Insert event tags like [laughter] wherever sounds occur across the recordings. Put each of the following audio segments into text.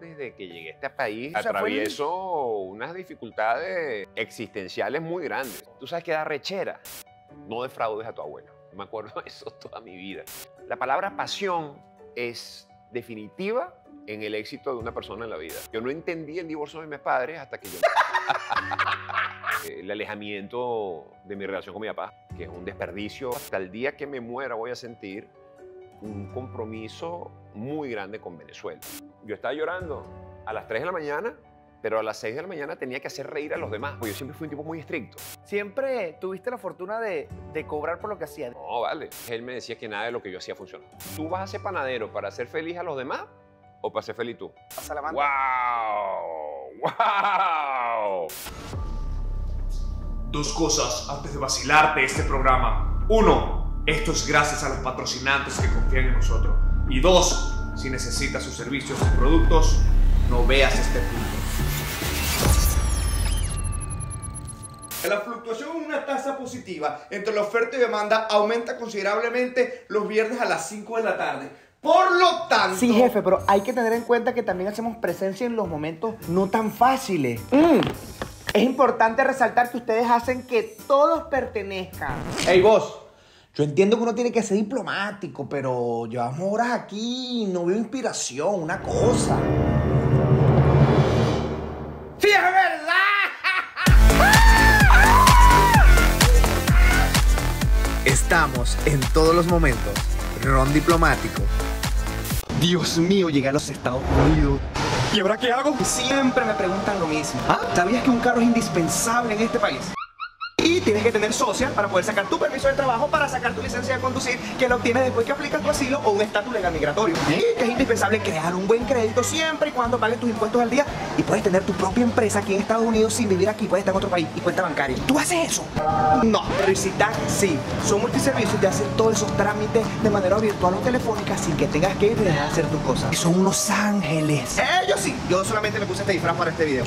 desde que llegué a este país atravieso unas dificultades existenciales muy grandes. Tú sabes que da rechera. No defraudes a tu abuelo. Me acuerdo de eso toda mi vida. La palabra pasión es definitiva en el éxito de una persona en la vida. Yo no entendí el divorcio de mis padres hasta que yo... [laughs] Eh, el alejamiento de mi relación con mi papá, que es un desperdicio. Hasta el día que me muera voy a sentir un compromiso muy grande con Venezuela. Yo estaba llorando a las 3 de la mañana, pero a las 6 de la mañana tenía que hacer reír a los demás, porque yo siempre fui un tipo muy estricto. ¿Siempre tuviste la fortuna de, cobrar por lo que hacías? No, vale. Él me decía que nada de lo que yo hacía funcionaba. ¿Tú vas a ser panadero para hacer feliz a los demás o para ser feliz tú? Pasa la ¡Wow! ¡Wow! Dos cosas antes de vacilarte este programa. Uno, esto es gracias a los patrocinantes que confían en nosotros. Y dos, si necesitas sus servicios o productos, no veas este punto. La fluctuación en una tasa positiva entre la oferta y demanda aumenta considerablemente los viernes a las 5 de la tarde. Por lo tanto. Sí, jefe, pero hay que tener en cuenta que también hacemos presencia en los momentos no tan fáciles. Mm. Es importante resaltar que ustedes hacen que todos pertenezcan. Hey, vos. Yo entiendo que uno tiene que ser diplomático, pero llevamos horas aquí y no veo inspiración, una cosa. ¡Sí, es verdad! Estamos en todos los momentos. Ron diplomático. Dios mío, llegué a los Estados Unidos. ¿Y ahora qué hago? Siempre me preguntan lo mismo. ¿Ah? ¿Sabías que un carro es indispensable en este país? y tienes que tener social para poder sacar tu permiso de trabajo, para sacar tu licencia de conducir, que lo obtienes después que aplicas tu asilo o un estatus legal migratorio. Y que es indispensable crear un buen crédito siempre y cuando pagues tus impuestos al día y puedes tener tu propia empresa aquí en Estados Unidos sin vivir aquí, puedes estar en otro país y cuenta bancaria. ¿Tú haces eso? No, Risitac sí. Son multiservicios, te hacen todos esos trámites de manera virtual o telefónica sin que tengas que ir a hacer tus cosas. Y son unos ángeles. Ellos eh, sí, yo solamente me puse este disfraz para este video.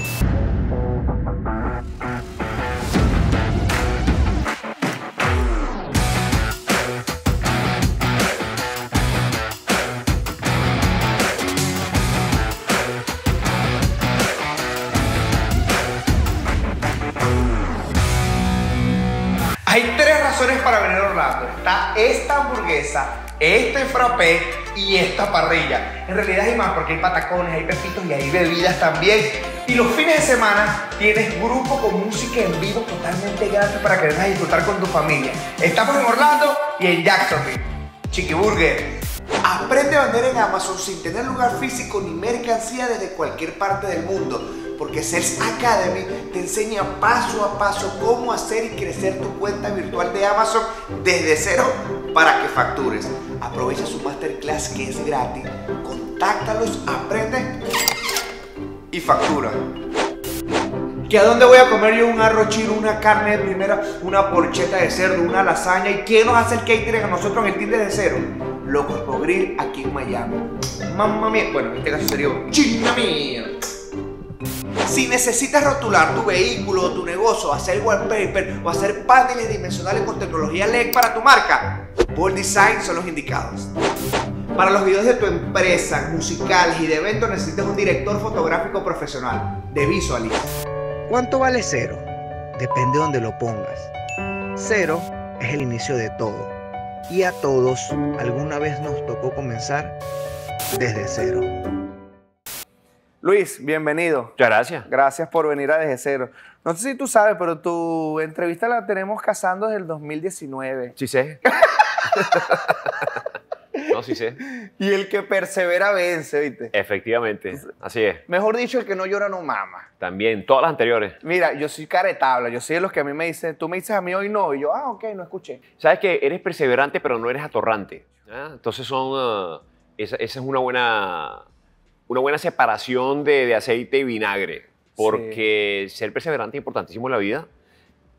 este frappé y esta parrilla. En realidad hay más porque hay patacones, hay pepitos y hay bebidas también. Y los fines de semana tienes grupo con música en vivo totalmente gratis para que vengas a disfrutar con tu familia. Estamos en Orlando y en Jacksonville. Chiqui Aprende a vender en Amazon sin tener lugar físico ni mercancía desde cualquier parte del mundo, porque Sales Academy te enseña paso a paso cómo hacer y crecer tu cuenta virtual de Amazon desde cero para que factures. Aprovecha su masterclass que es gratis. Contáctalos, aprende y factura. ¿Qué a dónde voy a comer yo un arroz una carne de primera, una porcheta de cerdo, una lasaña? ¿Y quién nos hace el catering a nosotros en el Tinder de cero? por Grill aquí en Miami. Mamma mía. Bueno, en este caso sería china mía. Si necesitas rotular tu vehículo, o tu negocio, hacer wallpaper o hacer paneles dimensionales con tecnología LED para tu marca, Bold Design son los indicados. Para los videos de tu empresa, musicales y de eventos necesitas un director fotográfico profesional, de visualización. ¿Cuánto vale cero? Depende de donde lo pongas. Cero es el inicio de todo. Y a todos alguna vez nos tocó comenzar desde cero. Luis, bienvenido. gracias. Gracias por venir a Desde No sé si tú sabes, pero tu entrevista la tenemos casando desde el 2019. Sí sé. [laughs] no, sí sé. Y el que persevera vence, ¿viste? Efectivamente, así es. Mejor dicho, el que no llora no mama. También, todas las anteriores. Mira, yo soy caretabla, yo soy de los que a mí me dicen, tú me dices a mí hoy no, y yo, ah, ok, no escuché. Sabes que eres perseverante, pero no eres atorrante. Entonces son, ah, esa es una buena una buena separación de, aceite y vinagre, porque ser perseverante es importantísimo en la vida,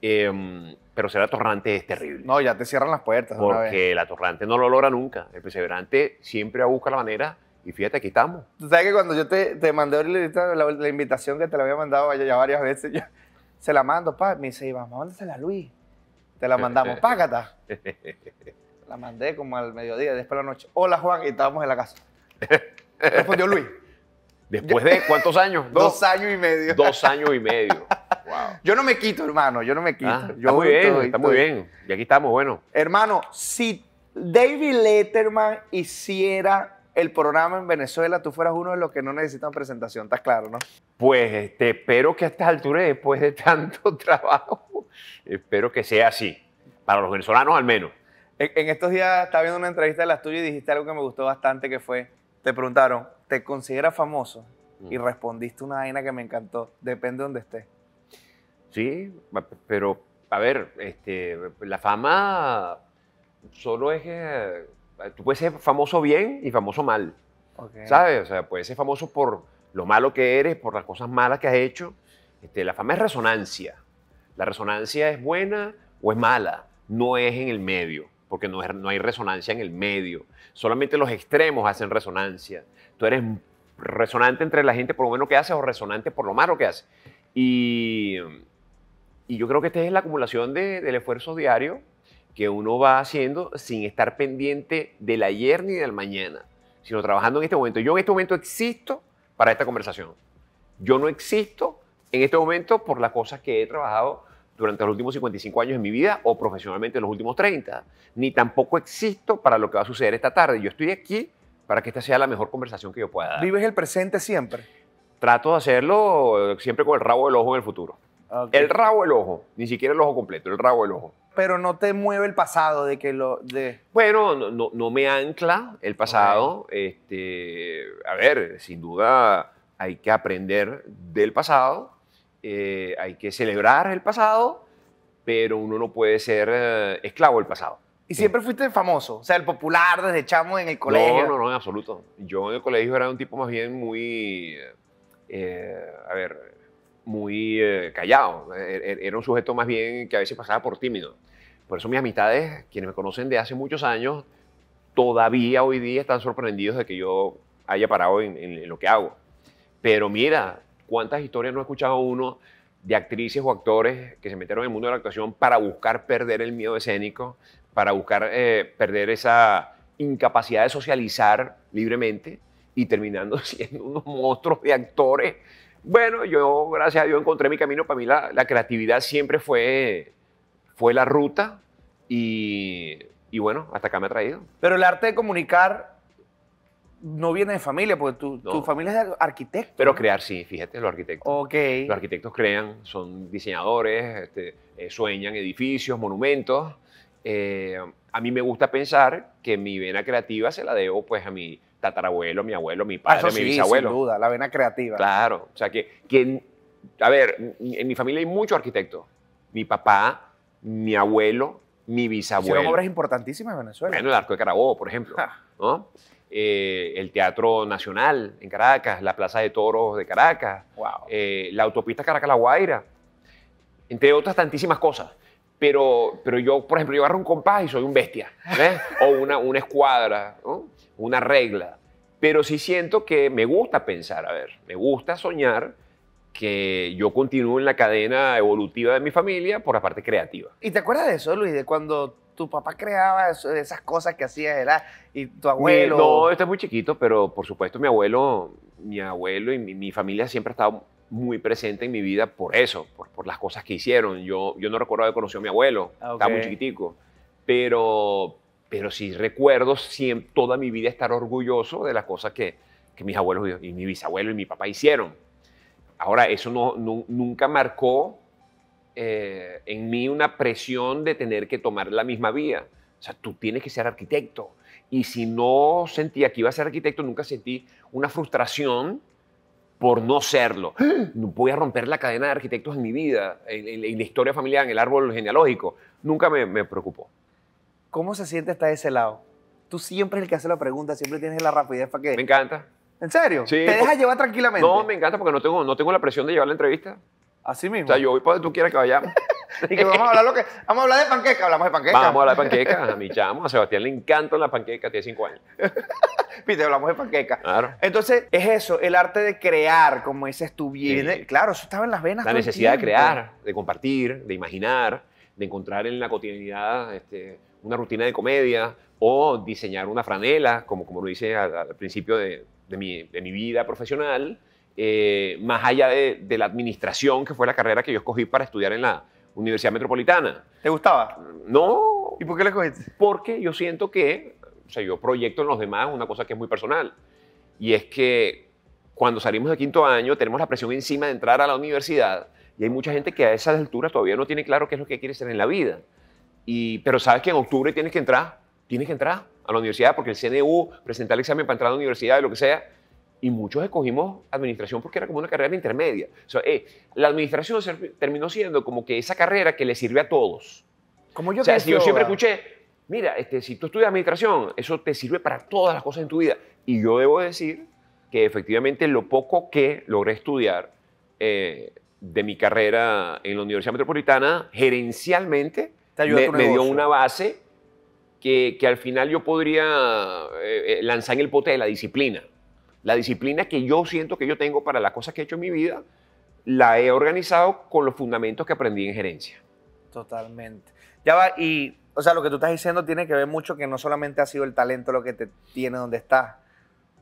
em, pero ser atorrante es terrible. No, ya te cierran las puertas. Porque el atorrante no lo logra nunca. El perseverante siempre busca la manera y fíjate, aquí estamos. sabes que cuando yo te, mandé la, invitación que te la había mandado ya varias veces, yo, se la mando, pa, me dice, vamos mándasela a Luis. Te la mandamos, [laughs] págata. La mandé como al mediodía, después de la noche. Hola Juan, y estábamos en la casa. [laughs] Respondió Luis. Después de cuántos años? Dos, años y medio. Dos años y medio. Yo no me quito, hermano, yo no me quito. Ah, está muy bien, está muy bien. Y aquí estamos, bueno. Hermano, si David Letterman hiciera el programa en Venezuela, tú fueras uno de los que no necesitan presentación, estás claro, ¿no? Pues este, espero que a esta alturas, después de tanto [laughs] trabajo, espero que sea así, para los venezolanos al menos. En, en estos días estaba viendo una entrevista de las tuyas y dijiste algo que me gustó bastante, que fue, te preguntaron, te considera famoso? Y mm. respondiste una vaina que me encantó, depende de donde estés. Sí, pero a ver, este, la fama solo es que eh, tú puedes ser famoso bien y famoso mal. ¿Sabes? O sea, puedes ser famoso por lo malo que eres, por las cosas malas que has hecho. Este, la fama es resonancia. La resonancia es buena o es mala, no es en el medio porque no, no hay resonancia en el medio. Solamente los extremos hacen resonancia. Tú eres resonante entre la gente por lo bueno que haces o resonante por lo malo que haces. Y, y yo creo que esta es la acumulación de, del esfuerzo diario que uno va haciendo sin estar pendiente del ayer ni del mañana, sino trabajando en este momento. Yo en este momento existo para esta conversación. Yo no existo en este momento por las cosas que he trabajado durante los últimos 55 años de mi vida o profesionalmente en los últimos 30, ni tampoco existo para lo que va a suceder esta tarde. Yo estoy aquí para que esta sea la mejor conversación que yo pueda dar. ¿Vives el presente siempre? Trato de hacerlo eh, siempre con el rabo del ojo en el futuro. El rabo del ojo, ni siquiera el ojo completo, el rabo del ojo. Pero no te mueve el pasado de que lo... De... Bueno, no, me ancla el pasado. Este, a ver, sin duda hay que aprender del pasado eh, hay que celebrar el pasado, pero uno no puede ser eh, esclavo del pasado. ¿Y siempre fuiste famoso? O sea, el popular desde chamo en el colegio. No, no, no, en absoluto. Yo en el colegio era un tipo más bien muy, eh, a ver, muy callado. Er, er, era un sujeto más bien que a veces pasaba por tímido. Por eso mis amistades, quienes me conocen de hace muchos años, todavía hoy día están sorprendidos de que yo haya parado en lo que hago. Pero mira, ¿Cuántas historias no ha escuchado uno de actrices o actores que se metieron en el mundo de la actuación para buscar perder el miedo escénico, para buscar eh, perder esa incapacidad de socializar libremente y terminando [laughs] siendo unos monstruos de actores? Bueno, yo, gracias a Dios, encontré mi camino. Para mí la, creatividad siempre fue, fue la ruta y, y bueno, hasta acá me ha traído. Pero el arte de comunicar no viene de familia, porque tu, familia es arquitecto. Pero crear sí, fíjate, los arquitectos. Ok. Los arquitectos crean, son diseñadores, este, eh, sueñan edificios, monumentos. Eh, a mí me gusta pensar que mi vena creativa se la debo pues a mi tatarabuelo, mi abuelo, mi padre, ah, mi bisabuelo. Sin duda, la vena creativa. Claro, o sea que, a ver, en mi familia hay muchos arquitectos. Mi papá, mi abuelo, mi bisabuelo. Son obras importantísimas en Venezuela. en el Arco de Carabobo, por ejemplo. ¿no? Eh, el Teatro Nacional en Caracas, la Plaza de Toros de Caracas, eh, la autopista Caracas-La Guaira, entre otras tantísimas cosas. Pero, pero yo, por ejemplo, yo agarro un compás y soy un bestia, [laughs] o una, una escuadra, una regla. Pero sí siento que me gusta pensar, a ver, me gusta soñar, que yo continúo en la cadena evolutiva de mi familia por la parte creativa. ¿Y te acuerdas de eso, Luis? De cuando tu papá creaba esas cosas que hacía ¿verdad? Y tu abuelo. no, este muy chiquito, pero por supuesto mi abuelo, mi abuelo y mi, familia siempre ha estado muy presente en mi vida por eso, por, las cosas que hicieron. Yo, no recuerdo haber conocido a mi abuelo, ah, estaba muy chiquitico, pero, pero sí recuerdo siempre, toda mi vida estar orgulloso de las cosas que, que mis abuelos y mi bisabuelo y mi papá hicieron Ahora, eso no, nunca marcó eh, en mí una presión de tener que tomar la misma vía. O sea, tú tienes que ser arquitecto. Y si no sentía que iba a ser arquitecto, nunca sentí una frustración por no serlo. No voy a romper la cadena de arquitectos en mi vida, en, la historia familiar, en el árbol genealógico. Nunca me, preocupó. ¿Cómo se siente estar de ese lado? Tú siempre es el que hace la pregunta, siempre tienes la rapidez para que... Me encanta. ¿En serio? Sí, ¿Te dejas llevar tranquilamente? No, me encanta porque no tengo, no tengo la presión de llevar la entrevista. Así mismo. O sea, yo voy para donde tú quieras que vayamos. [laughs] y que vamos a hablar lo que. Vamos a hablar de panqueca, hablamos de panqueca. Vamos a hablar de panqueca. A mi chamo, a Sebastián le encanta la panqueca, tiene cinco años. [laughs] Viste, hablamos de panqueca. Claro. Entonces, es eso, el arte de crear, como dices tú, Claro, eso estaba en las venas. La necesidad de crear, de compartir, de imaginar, de encontrar en la cotidianidad este, una rutina de comedia o diseñar una franela, como, como lo hice al principio de, de, mi, vida profesional, eh, más allá de, la administración, que fue la carrera que yo escogí para estudiar en la Universidad Metropolitana. ¿Te gustaba? No. ¿Y por qué la escogiste? Porque yo siento que, o sea, yo proyecto en los demás una cosa que es muy personal, y es que cuando salimos de quinto año tenemos la presión encima de entrar a la universidad, y hay mucha gente que a esas alturas todavía no tiene claro qué es lo que quiere ser en la vida. Y, pero sabes que en octubre tienes que entrar, tienes que entrar a la universidad porque el CNU, presenta el examen para entrar a la universidad, lo que sea. Y muchos escogimos administración porque era como una carrera intermedia. Eh, la administración terminó siendo como que esa carrera que le sirve a todos. Como yo o yo siempre escuché, mira, este, si tú estudias administración, eso te sirve para todas las cosas en tu vida. Y yo debo decir que efectivamente lo poco que logré estudiar eh, de mi carrera en la Universidad Metropolitana, gerencialmente, me dio una base que, al final yo podría eh, eh, lanzar en el pote de la disciplina. La disciplina que yo siento que yo tengo para las cosas que he hecho en mi vida, la he organizado con los fundamentos que aprendí en gerencia. Totalmente. Ya va, y o sea, lo que tú estás diciendo tiene que ver mucho que no solamente ha sido el talento lo que te tiene donde estás.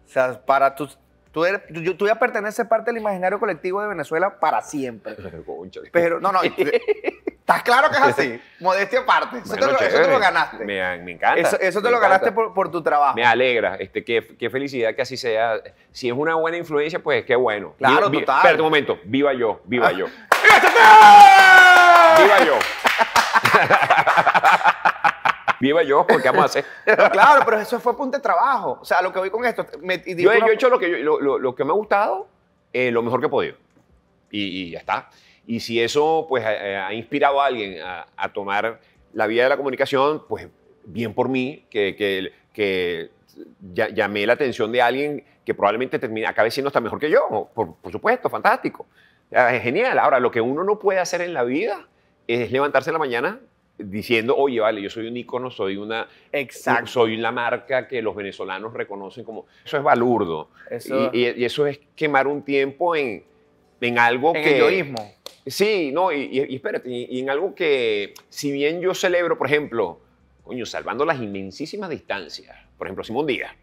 O sea, para tú, Tú, eres, tú, ya perteneces parte del imaginario colectivo de Venezuela para siempre. [laughs] Pero, no, no, estás claro que es así. [laughs] Modestia aparte. Eso, te, lo, ganaste. Ah, me, encanta. Eso, te lo ganaste por, tu trabajo. Me alegra. Este, qué, qué, felicidad que así sea. Si es una buena influencia, pues qué bueno. Claro, total. Espera un momento. Viva yo, viva ah. yo. [laughs] ¡Viva yo! Viva yo, porque vamos a hacer. [laughs] claro, pero eso fue punto de trabajo. O sea, lo que voy con esto. Me, yo, he hecho lo que, lo, lo, lo, que me ha gustado, eh, lo mejor que he podido. Y, ya está. Y si eso pues, ha, eh, inspirado a alguien a, tomar la vía de la comunicación, pues bien por mí, que, que, ya, llamé la atención de alguien que probablemente acabe siendo hasta mejor que yo. Por, supuesto, fantástico. Ah, es genial. Ahora, lo que uno no puede hacer en la vida es levantarse en la mañana diciendo, oye, vale, yo soy un ícono, soy una... Exacto. Soy la marca que los venezolanos reconocen como... Eso es balurdo. Y, eso es quemar un tiempo en, en algo en que... Egoísmo. Sí, no, y, espérate, y, en algo que, si bien yo celebro, por ejemplo, coño, salvando las inmensísimas distancias, por ejemplo, Simón Díaz,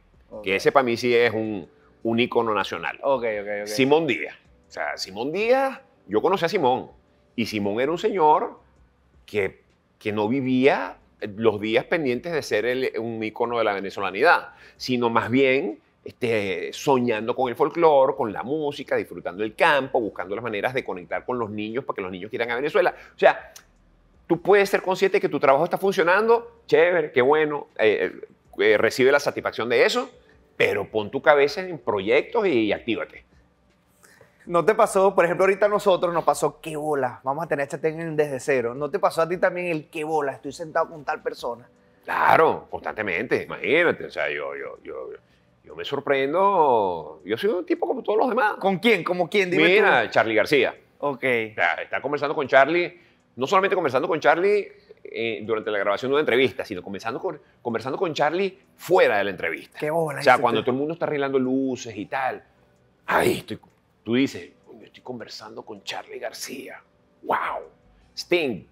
que ese para mí sí es un, un ícono nacional. Ok, ok, ok. Simón Díaz. O sea, Simón Díaz, yo conocí a Simón, y Simón era un señor que que no vivía los días pendientes de ser un ícono de la venezolanidad, sino más bien este, soñando con el folclore, con la música, disfrutando el campo, buscando las maneras de conectar con los niños para que los niños quieran a Venezuela. O sea, tú puedes ser consciente que tu trabajo está funcionando, chévere, qué bueno, eh, eh, recibe la satisfacción de eso, pero pon tu cabeza en proyectos y actívate. ¿No te pasó, por ejemplo, ahorita a nosotros nos pasó qué bola? Vamos a tener este tener desde cero. ¿No te pasó a ti también el qué bola? Estoy sentado con tal persona. Claro, constantemente. Imagínate, o sea, yo, yo, yo, yo me sorprendo. Yo soy un tipo como todos los demás. ¿Con quién? ¿Como quién? Mira, Charlie García. Ok. O está conversando con Charlie, no solamente conversando con Charlie eh, durante la grabación de una entrevista, sino conversando con, conversando con Charlie fuera de la entrevista. Qué bola. O sea, cuando todo el mundo está arreglando luces y tal. Ahí estoy Tú dices, yo estoy conversando con Charlie García. ¡Wow! Sting.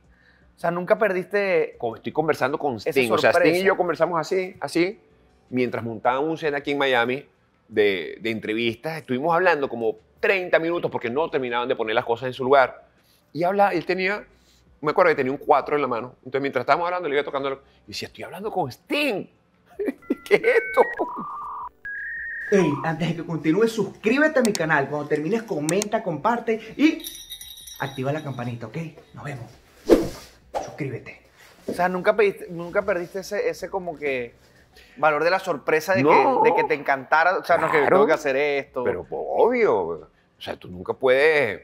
O sea, nunca perdiste. Estoy conversando con Sting. O sea, Sting y yo conversamos así, así, mientras montaban un cena aquí en Miami de, entrevistas. Estuvimos hablando como 30 minutos porque no terminaban de poner las cosas en su lugar. Y habla, él tenía me acuerdo que tenía un 4 en la mano. Entonces, mientras estábamos hablando, le iba tocando. Y decía, estoy hablando con Sting. [laughs] ¿Qué es esto? Hey, antes de que continúe, suscríbete a mi canal. Cuando termines, comenta, comparte y activa la campanita, ¿ok? Nos vemos. Suscríbete. O sea, nunca, pediste, nunca perdiste ese, como que valor de la sorpresa de, que, te encantara. O sea, no, que tengo que hacer esto. Pero obvio. O sea, tú nunca puedes.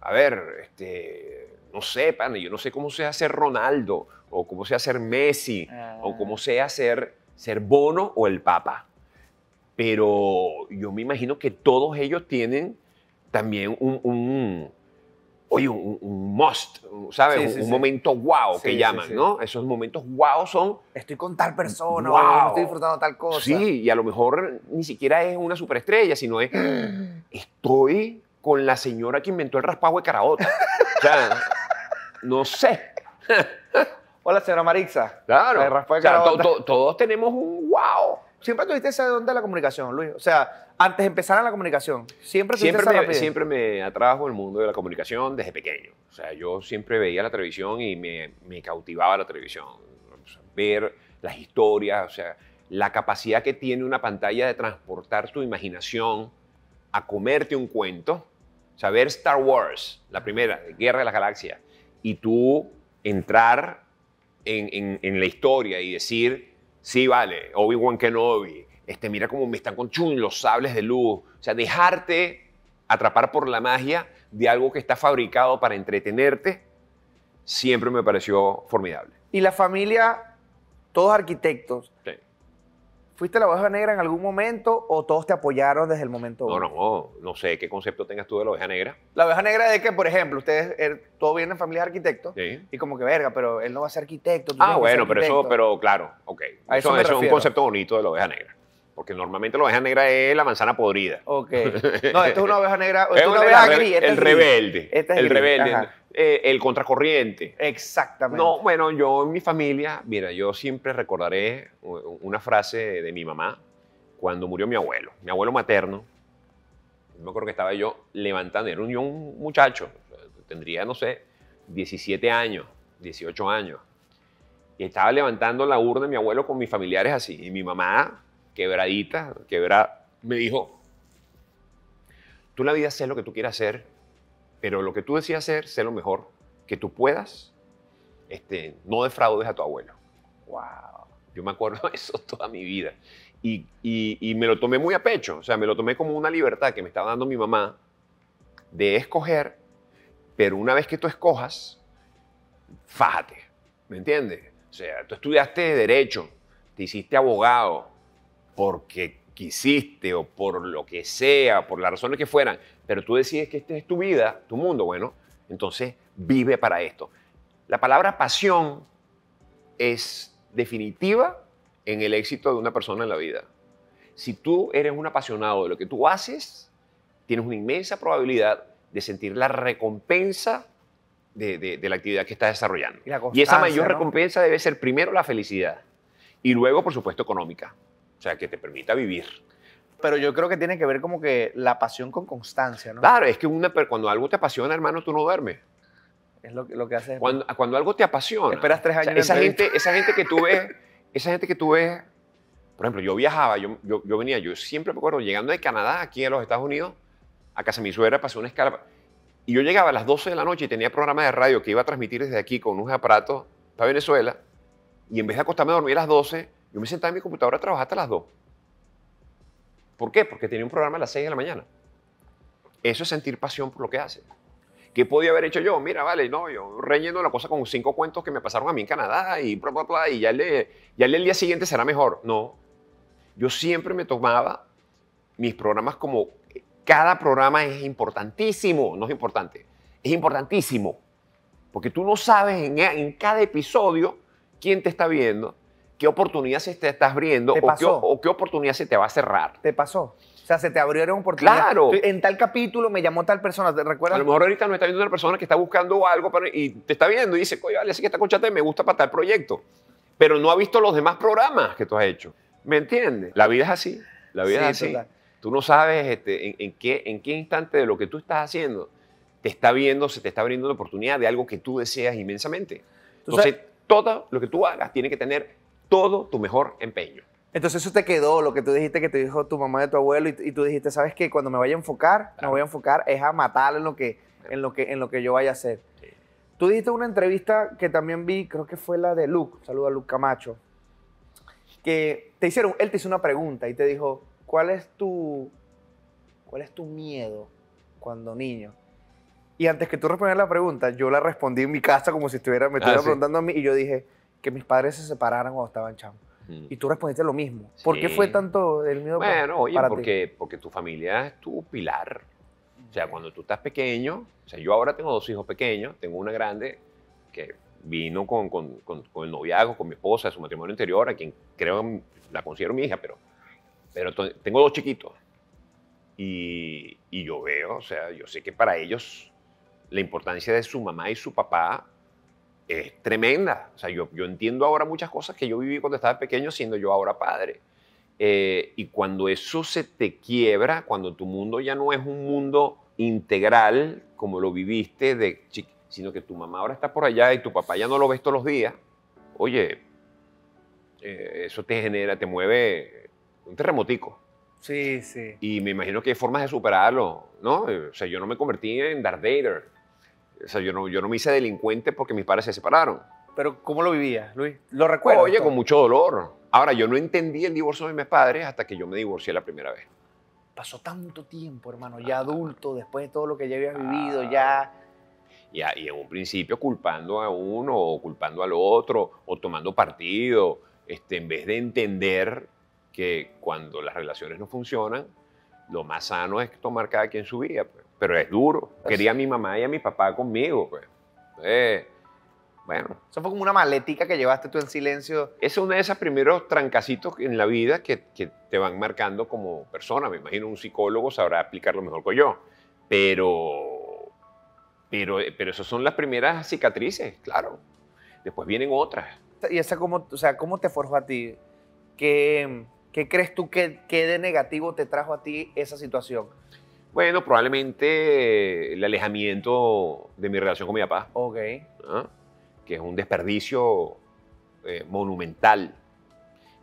A ver, este. No sé, yo no sé cómo sea ser Ronaldo, o cómo sea ser Messi, o ah. cómo sea hacer, ser Bono o el Papa pero yo me imagino que todos ellos tienen también un, un oye, un, must, ¿sabes? un, momento wow que llaman, ¿no? Esos momentos wow son... Estoy con tal persona, wow. estoy disfrutando tal cosa. Sí, y a lo mejor ni siquiera es una superestrella, sino es, [gasps] estoy con la señora que inventó el raspado de caraota. no sé. [laughs] Hola, señora Marixa. Claro. El todos tenemos un wow siempre tuviste ese onda de la comunicación, Luis. O sea, antes de empezar a la comunicación, siempre siempre me, Siempre me atrajo el mundo de la comunicación desde pequeño. O sea, yo siempre veía la televisión y me, cautivaba la televisión. ver las historias, o sea, la capacidad que tiene una pantalla de transportar tu imaginación a comerte un cuento. O sea, ver Star Wars, la primera, Guerra de las Galaxias, y tú entrar en la historia y decir sí, vale, Obi-Wan Kenobi, este, mira cómo me están con chun los sables de luz. O sea, dejarte atrapar por la magia de algo que está fabricado para entretenerte siempre me pareció formidable. Y la familia, todos arquitectos. Sí. ¿Fuiste la oveja negra en algún momento o todos te apoyaron desde el momento? No, no, no, no sé qué concepto tengas tú de la oveja negra. La oveja negra es que, por ejemplo, ustedes, todos eh, todo viene en familia de arquitectos y como que verga, pero él no va a ser arquitecto. ah, bueno, pero eso, pero claro, ok. eso, es un concepto bonito de la oveja negra. Porque normalmente la oveja negra es la manzana podrida. Ok. [laughs] No, esto es una oveja negra. Esto es una, oveja gris. el rebelde. el rebelde. Eh, el contracorriente. Exactamente. No, bueno, yo en mi familia, mira, yo siempre recordaré una frase de mi mamá cuando murió mi abuelo, mi abuelo materno. Me acuerdo que estaba yo levantando, era un, muchacho, tendría, no sé, 17 años, 18 años. Y estaba levantando la urna de mi abuelo con mis familiares así. Y mi mamá, quebradita, quebrada, me dijo, tú la vida sé lo que tú quieras hacer, pero lo que tú decías hacer, sé lo mejor que tú puedas. Este, no defraudes a tu abuelo. ¡Wow! Yo me acuerdo de eso [laughs] toda mi vida. Y, me lo tomé muy a pecho. O sea, me lo tomé como una libertad que me estaba dando mi mamá de escoger. Pero una vez que tú escojas, fájate. ¿Me entiendes? O sea, tú estudiaste Derecho, te hiciste abogado porque quisiste o por lo que sea, por las razones que fueran, pero tú decides que esta es tu vida, tu mundo, bueno, entonces vive para esto. La palabra pasión es definitiva en el éxito de una persona en la vida. Si tú eres un apasionado de lo que tú haces, tienes una inmensa probabilidad de sentir la recompensa de, la actividad que estás desarrollando. Y, esa mayor recompensa debe ser primero la felicidad y luego, por supuesto, económica, o sea, que te permita vivir. Pero yo creo que tiene que ver como que la pasión con constancia, ¿no? Claro, es que una, cuando algo te apasiona, hermano, tú no duermes. Es lo, lo que haces. Cuando, algo te apasiona. Esperas tres años. esa, gente, esa gente que tú [laughs] ves, esa gente que tú ves, por ejemplo, yo viajaba, yo, yo, yo, venía, yo siempre me acuerdo, llegando de Canadá, aquí a los Estados Unidos, a casa de mi suegra pasé una escala. Y yo llegaba a las 12 de la noche y tenía programa de radio que iba a transmitir desde aquí con unos aparatos para Venezuela. Y en vez de acostarme a dormir a las 12, yo me sentaba en mi computadora a trabajar hasta las 2. ¿Por qué? Porque tenía un programa a las 6 de la mañana. Eso es sentir pasión por lo que hace. ¿Qué podía haber hecho yo? Mira, vale, no, yo reñiendo la cosa con cinco cuentos que me pasaron a mí en Canadá y bla, y ya le, ya el día siguiente será mejor. No. Yo siempre me tomaba mis programas como cada programa es importantísimo, no es importante, es importantísimo. Porque tú no sabes en cada episodio quién te está viendo, qué oportunidad se te estás abriendo o, qué, oportunidad se te va a cerrar. ¿Te pasó? O sea, se te abrieron oportunidades. Claro. En tal capítulo me llamó tal persona, ¿te recuerdas? A lo mejor ahorita no está viendo una persona que está buscando algo y te está viendo y dice, oye, vale, así que está con te me gusta para tal proyecto. Pero no ha visto los demás programas que tú has hecho. ¿Me entiendes? La vida es así. La vida es así. Tú no sabes este, en, qué, instante de lo que tú estás haciendo te está viendo, se te está abriendo una oportunidad de algo que tú deseas inmensamente. Entonces, todo lo que tú hagas tiene que tener todo tu mejor empeño. Entonces eso te quedó, lo que tú dijiste que te dijo tu mamá de tu abuelo y, tú dijiste, sabes que cuando me vaya a enfocar, me voy a enfocar es a matar en lo que, en lo que, en lo que yo vaya a hacer. Tú dijiste una entrevista que también vi, creo que fue la de Luke, saluda a Luke Camacho, que te hicieron, él te hizo una pregunta y te dijo, ¿cuál es tu, cuál es tu miedo cuando niño? Y antes que tú respondieras la pregunta, yo la respondí en mi casa como si estuviera, me estuviera ah, preguntando a mí y yo dije, que mis padres se separaran cuando estaban chamos. Y tú respondiste lo mismo. ¿Por qué fue tanto el miedo para, oye, para porque, porque tu familia es tu pilar. O sea, cuando tú estás pequeño, o sea, yo ahora tengo dos hijos pequeños, tengo una grande que vino con, con, con, con el noviazgo, con mi esposa, su matrimonio anterior, a quien creo la considero mi hija, pero, pero tengo dos chiquitos. Y, y yo veo, o sea, yo sé que para ellos la importancia de su mamá y su papá es tremenda. O sea, yo, yo entiendo ahora muchas cosas que yo viví cuando estaba pequeño, siendo yo ahora padre. Eh, y cuando eso se te quiebra, cuando tu mundo ya no es un mundo integral como lo viviste de sino que tu mamá ahora está por allá y tu papá ya no lo ves todos los días, oye, eh, eso te genera, te mueve un terremotico. Sí, sí. Y me imagino que hay formas de superarlo, ¿no? O sea, yo no me convertí en Darth Vader o sea, yo no, yo no me hice delincuente porque mis padres se separaron. Pero ¿cómo lo vivía Luis? ¿Lo recuerdo. Oye, con mucho dolor. Ahora, yo no entendí el divorcio de mis padres hasta que yo me divorcié la primera vez. Pasó tanto tiempo, hermano, ya adulto, después de todo lo que ya habías vivido, ah. ya... Y, y, en un principio culpando a uno o culpando al otro o tomando partido, este, en vez de entender que cuando las relaciones no funcionan, lo más sano es tomar cada quien su vida. Pues pero es duro. Quería a mi mamá y a mi papá conmigo, pues. bueno. Eso fue como una maletica que llevaste tú en silencio. Es una de esas primeros trancacitos en la vida que, te van marcando como persona. Me imagino un psicólogo sabrá explicarlo mejor que yo. Pero, pero, pero esas son las primeras cicatrices, claro. Después vienen otras. ¿Y esa cómo, o sea, cómo te forjó a ti? ¿Qué, crees tú que, que de negativo te trajo a ti esa situación? Bueno, probablemente el alejamiento de mi relación con mi papá. Ok. ¿Ah? Que es un desperdicio eh, monumental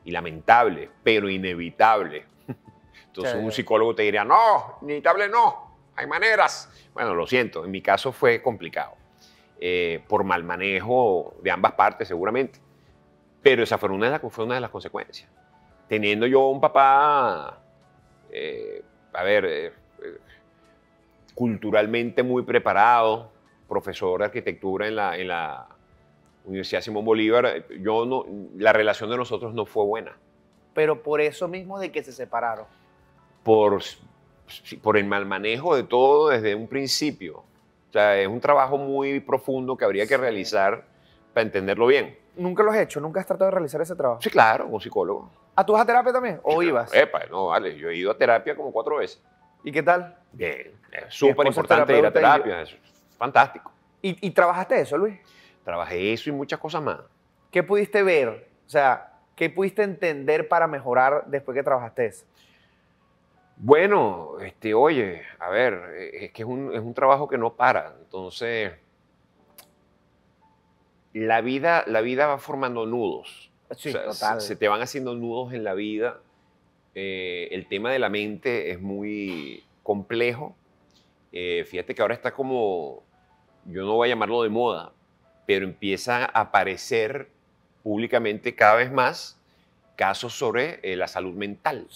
y lamentable, pero inevitable. [laughs] Entonces un psicólogo te diría, no, inevitable no, hay maneras. Bueno, lo siento, en mi caso fue complicado, eh, por mal manejo de ambas partes seguramente, pero esa fue una de, las, consecuencias. Teniendo yo un papá, eh, a ver, culturalmente muy preparado, profesor de arquitectura en la, Universidad Simón Bolívar, yo no, la relación de nosotros no fue buena. Pero por eso mismo de que se separaron. Por, por el mal manejo de todo desde un principio. O sea, es un trabajo muy profundo que habría que realizar para entenderlo bien. ¿Nunca lo has hecho? ¿Nunca has tratado de realizar ese trabajo? Sí, claro, como psicólogo. ¿A ¿Ah, tú vas a terapia también? ¿O ibas? no, vale, yo he ido a terapia como cuatro veces. ¿Y qué tal? Bien, súper importante ir a terapia, es fantástico. ¿Y, trabajaste eso, Luis? Trabajé eso y muchas cosas más. ¿Qué pudiste ver? O sea, ¿qué pudiste entender para mejorar después que trabajaste eso? Bueno, este, oye, a ver, es que es un, trabajo que no para. Entonces, la vida, la vida va formando nudos. total. se te van haciendo nudos en la vida eh, el tema de la mente es muy complejo. Eh, fíjate que ahora está como, yo no voy a llamarlo de moda, pero empieza a aparecer públicamente cada vez más casos sobre eh, la salud mental,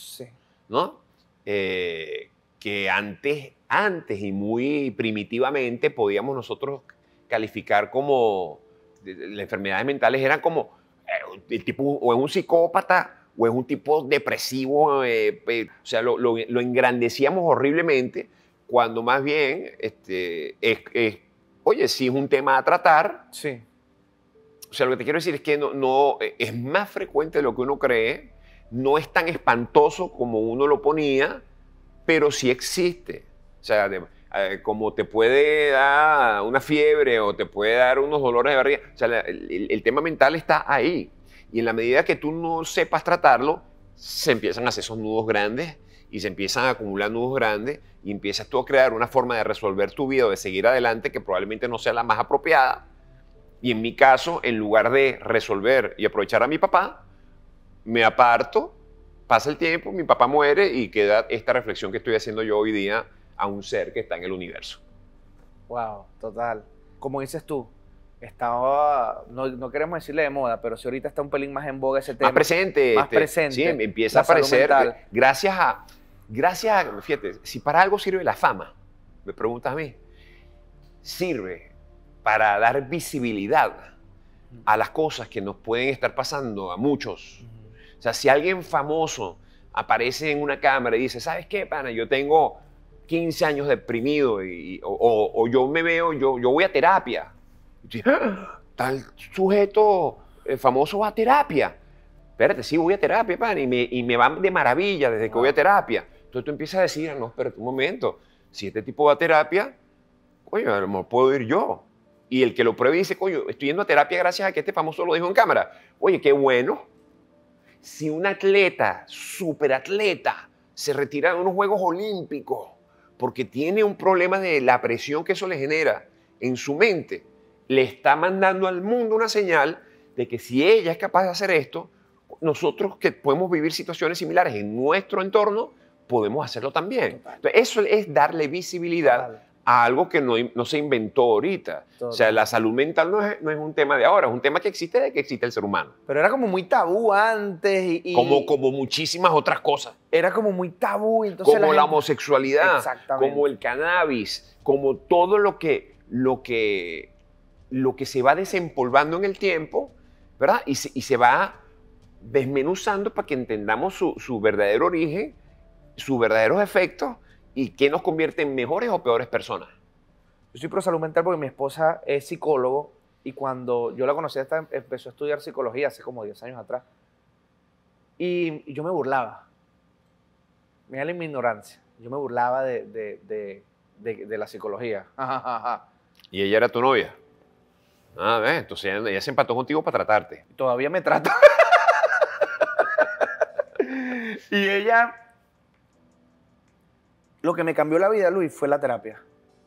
¿no? que antes, antes y muy primitivamente podíamos nosotros calificar como las enfermedades mentales eran como el tipo o es un psicópata o es un tipo depresivo, eh, o sea, lo, engrandecíamos horriblemente, cuando más bien, este, es, oye, sí es un tema a tratar, sí. o sea, lo que te quiero decir es que no, no, es más frecuente de lo que uno cree, no es tan espantoso como uno lo ponía, pero sí existe. O sea, eh, como te puede dar una fiebre o te puede dar unos dolores de barriga, o sea, el, el tema mental está ahí. Y en la medida que tú no sepas tratarlo, se empiezan a hacer esos nudos grandes y se empiezan a acumular nudos grandes y empiezas tú a crear una forma de resolver tu vida o de seguir adelante que probablemente no sea la más apropiada. Y en mi caso, en lugar de resolver y aprovechar a mi papá, me aparto, pasa el tiempo, mi papá muere y queda esta reflexión que estoy haciendo yo hoy día a un ser que está en el universo. Wow, total. Como dices tú, estaba, no, queremos decirle de moda, pero si ahorita está un pelín más en boga ese tema. Más presente. Más este, presente. Sí, em, empieza a aparecer. Eh, gracias a, gracias a, fíjate, si para algo sirve la fama, me preguntas a mí, sirve para dar visibilidad a las cosas que nos pueden estar pasando a muchos. O sea, si alguien famoso aparece en una cámara y dice, ¿sabes qué, pana? Yo tengo 15 años deprimido o, yo me veo, yo, yo voy a terapia tal sujeto eh, famoso va a terapia. Espérate, sí, voy a terapia, pan, y me, y me van de maravilla desde que voy a terapia. Entonces tú empiezas a decir, ah, no, espérate un momento, si este tipo va a terapia, coño, a lo mejor puedo ir yo. Y el que lo pruebe dice, coño, estoy yendo a terapia gracias a que este famoso lo dijo en cámara. Oye, qué bueno. Si un atleta, superatleta, se retira de unos Juegos Olímpicos porque tiene un problema de la presión que eso le genera en su mente, le está mandando al mundo una señal de que si ella es capaz de hacer esto, nosotros que podemos vivir situaciones similares en nuestro entorno, podemos hacerlo también. eso es darle visibilidad a algo que no, se inventó ahorita. O sea, la salud mental no es, no es, un tema de ahora, es un tema que existe desde que existe el ser humano. Pero era como muy tabú antes Como, como muchísimas otras cosas. Era como muy tabú. Entonces como la, homosexualidad, como el cannabis, como todo lo que, lo que lo que se va desempolvando en el tiempo, ¿verdad? Y se, va desmenuzando para que entendamos su, verdadero origen, sus verdaderos efectos y qué nos convierte en mejores o peores personas. Yo soy pro salud mental porque mi esposa es psicólogo y cuando yo la conocí, hasta empezó a estudiar psicología hace como 10 años atrás. Y, yo me burlaba. Mira mi ignorancia. Yo me burlaba de, la psicología. [laughs] ¿Y ella era tu novia? Ah, ¿ves? Entonces ella, se empató contigo para tratarte. Todavía me trata. [laughs] y ella. Lo que me cambió la vida, Luis, fue la terapia.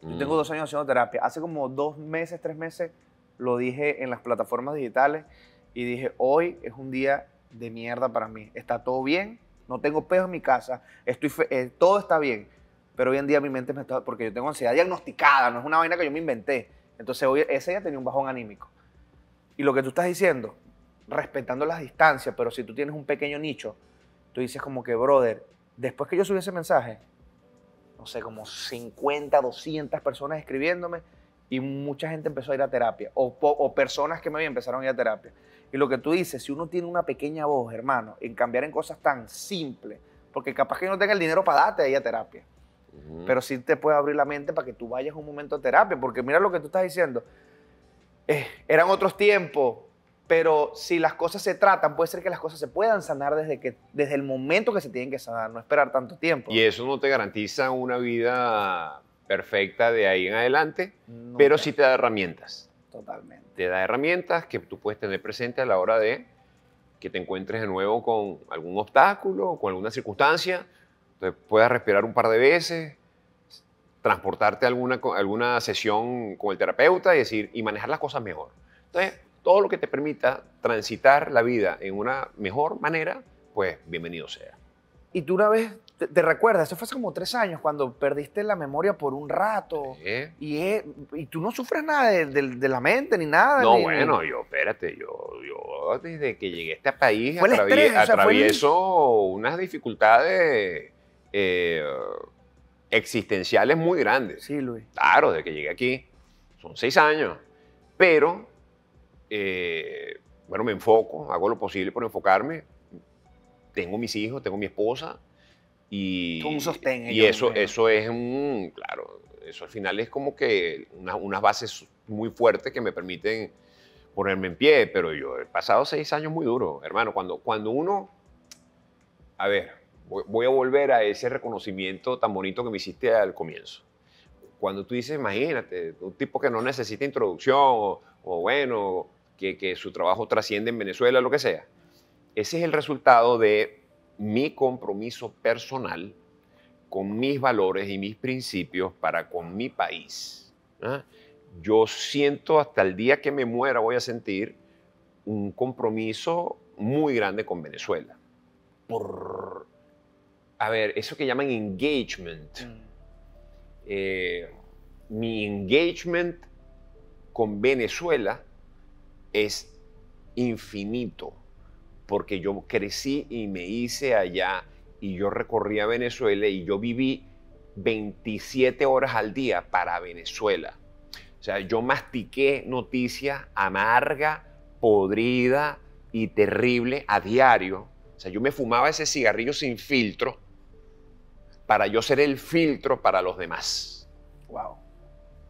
Yo mm. tengo dos años haciendo terapia. Hace como dos meses, tres meses, lo dije en las plataformas digitales y dije: Hoy es un día de mierda para mí. Está todo bien, no tengo peso en mi casa, estoy eh, todo está bien. Pero hoy en día mi mente me está. Porque yo tengo ansiedad diagnosticada, no es una vaina que yo me inventé. Entonces hoy ese ya tenía un bajón anímico. Y lo que tú estás diciendo, respetando las distancias, pero si tú tienes un pequeño nicho, tú dices como que, brother, después que yo subí ese mensaje, no sé, como 50, 200 personas escribiéndome y mucha gente empezó a ir a terapia, o, personas que me vi empezaron a ir a terapia. Y lo que tú dices, si uno tiene una pequeña voz, hermano, en cambiar en cosas tan simples, porque capaz que no tenga el dinero para darte ir a terapia, pero sí te puede abrir la mente para que tú vayas un momento a terapia, porque mira lo que tú estás diciendo. Eh, eran otros tiempos, pero si las cosas se tratan, puede ser que las cosas se puedan sanar desde, que, desde el momento que se tienen que sanar, no esperar tanto tiempo. Y eso no te garantiza una vida perfecta de ahí en adelante, pero sí te da herramientas. Totalmente. Te da herramientas que tú puedes tener presente a la hora de que te encuentres de nuevo con algún obstáculo, con alguna circunstancia, puedas respirar un par de veces, transportarte a alguna, alguna sesión con el terapeuta y, decir, y manejar las cosas mejor. Entonces, todo lo que te permita transitar la vida en una mejor manera, pues bienvenido sea. Y tú una vez, te, recuerda recuerdas, eso fue hace como tres años, cuando perdiste la memoria por un rato. Y, y tú no sufres nada de, la mente ni nada. No, bueno, yo, espérate, yo, yo desde que llegué a este país atravieso unas dificultades eh, existenciales muy grandes. Claro, desde que llegué aquí. Son seis años. Pero, eh, bueno, me enfoco, hago lo posible por enfocarme. Tengo mis hijos, tengo mi esposa. Y, sostén. Y eso, eso es un, claro, eso al final es como que unas bases muy fuertes que me permiten ponerme en pie, pero yo he pasado seis años muy duro, hermano. Cuando, cuando uno, a ver, voy a volver a ese reconocimiento tan bonito que me hiciste al comienzo. Cuando tú dices, imagínate, un tipo que no necesita introducción o, bueno, que, su trabajo trasciende en Venezuela, lo que sea. Ese es el resultado de mi compromiso personal con mis valores y mis principios para con mi país. ¿ah? Yo siento hasta el día que me muera voy a sentir un compromiso muy grande con Venezuela. Por a ver, eso que llaman engagement. Mm. Eh, mi engagement con Venezuela es infinito, porque yo crecí y me hice allá y yo recorrí a Venezuela y yo viví 27 horas al día para Venezuela. O sea, yo mastiqué noticias amarga, podrida y terrible a diario. O sea, yo me fumaba ese cigarrillo sin filtro para yo ser el filtro para los demás. Wow.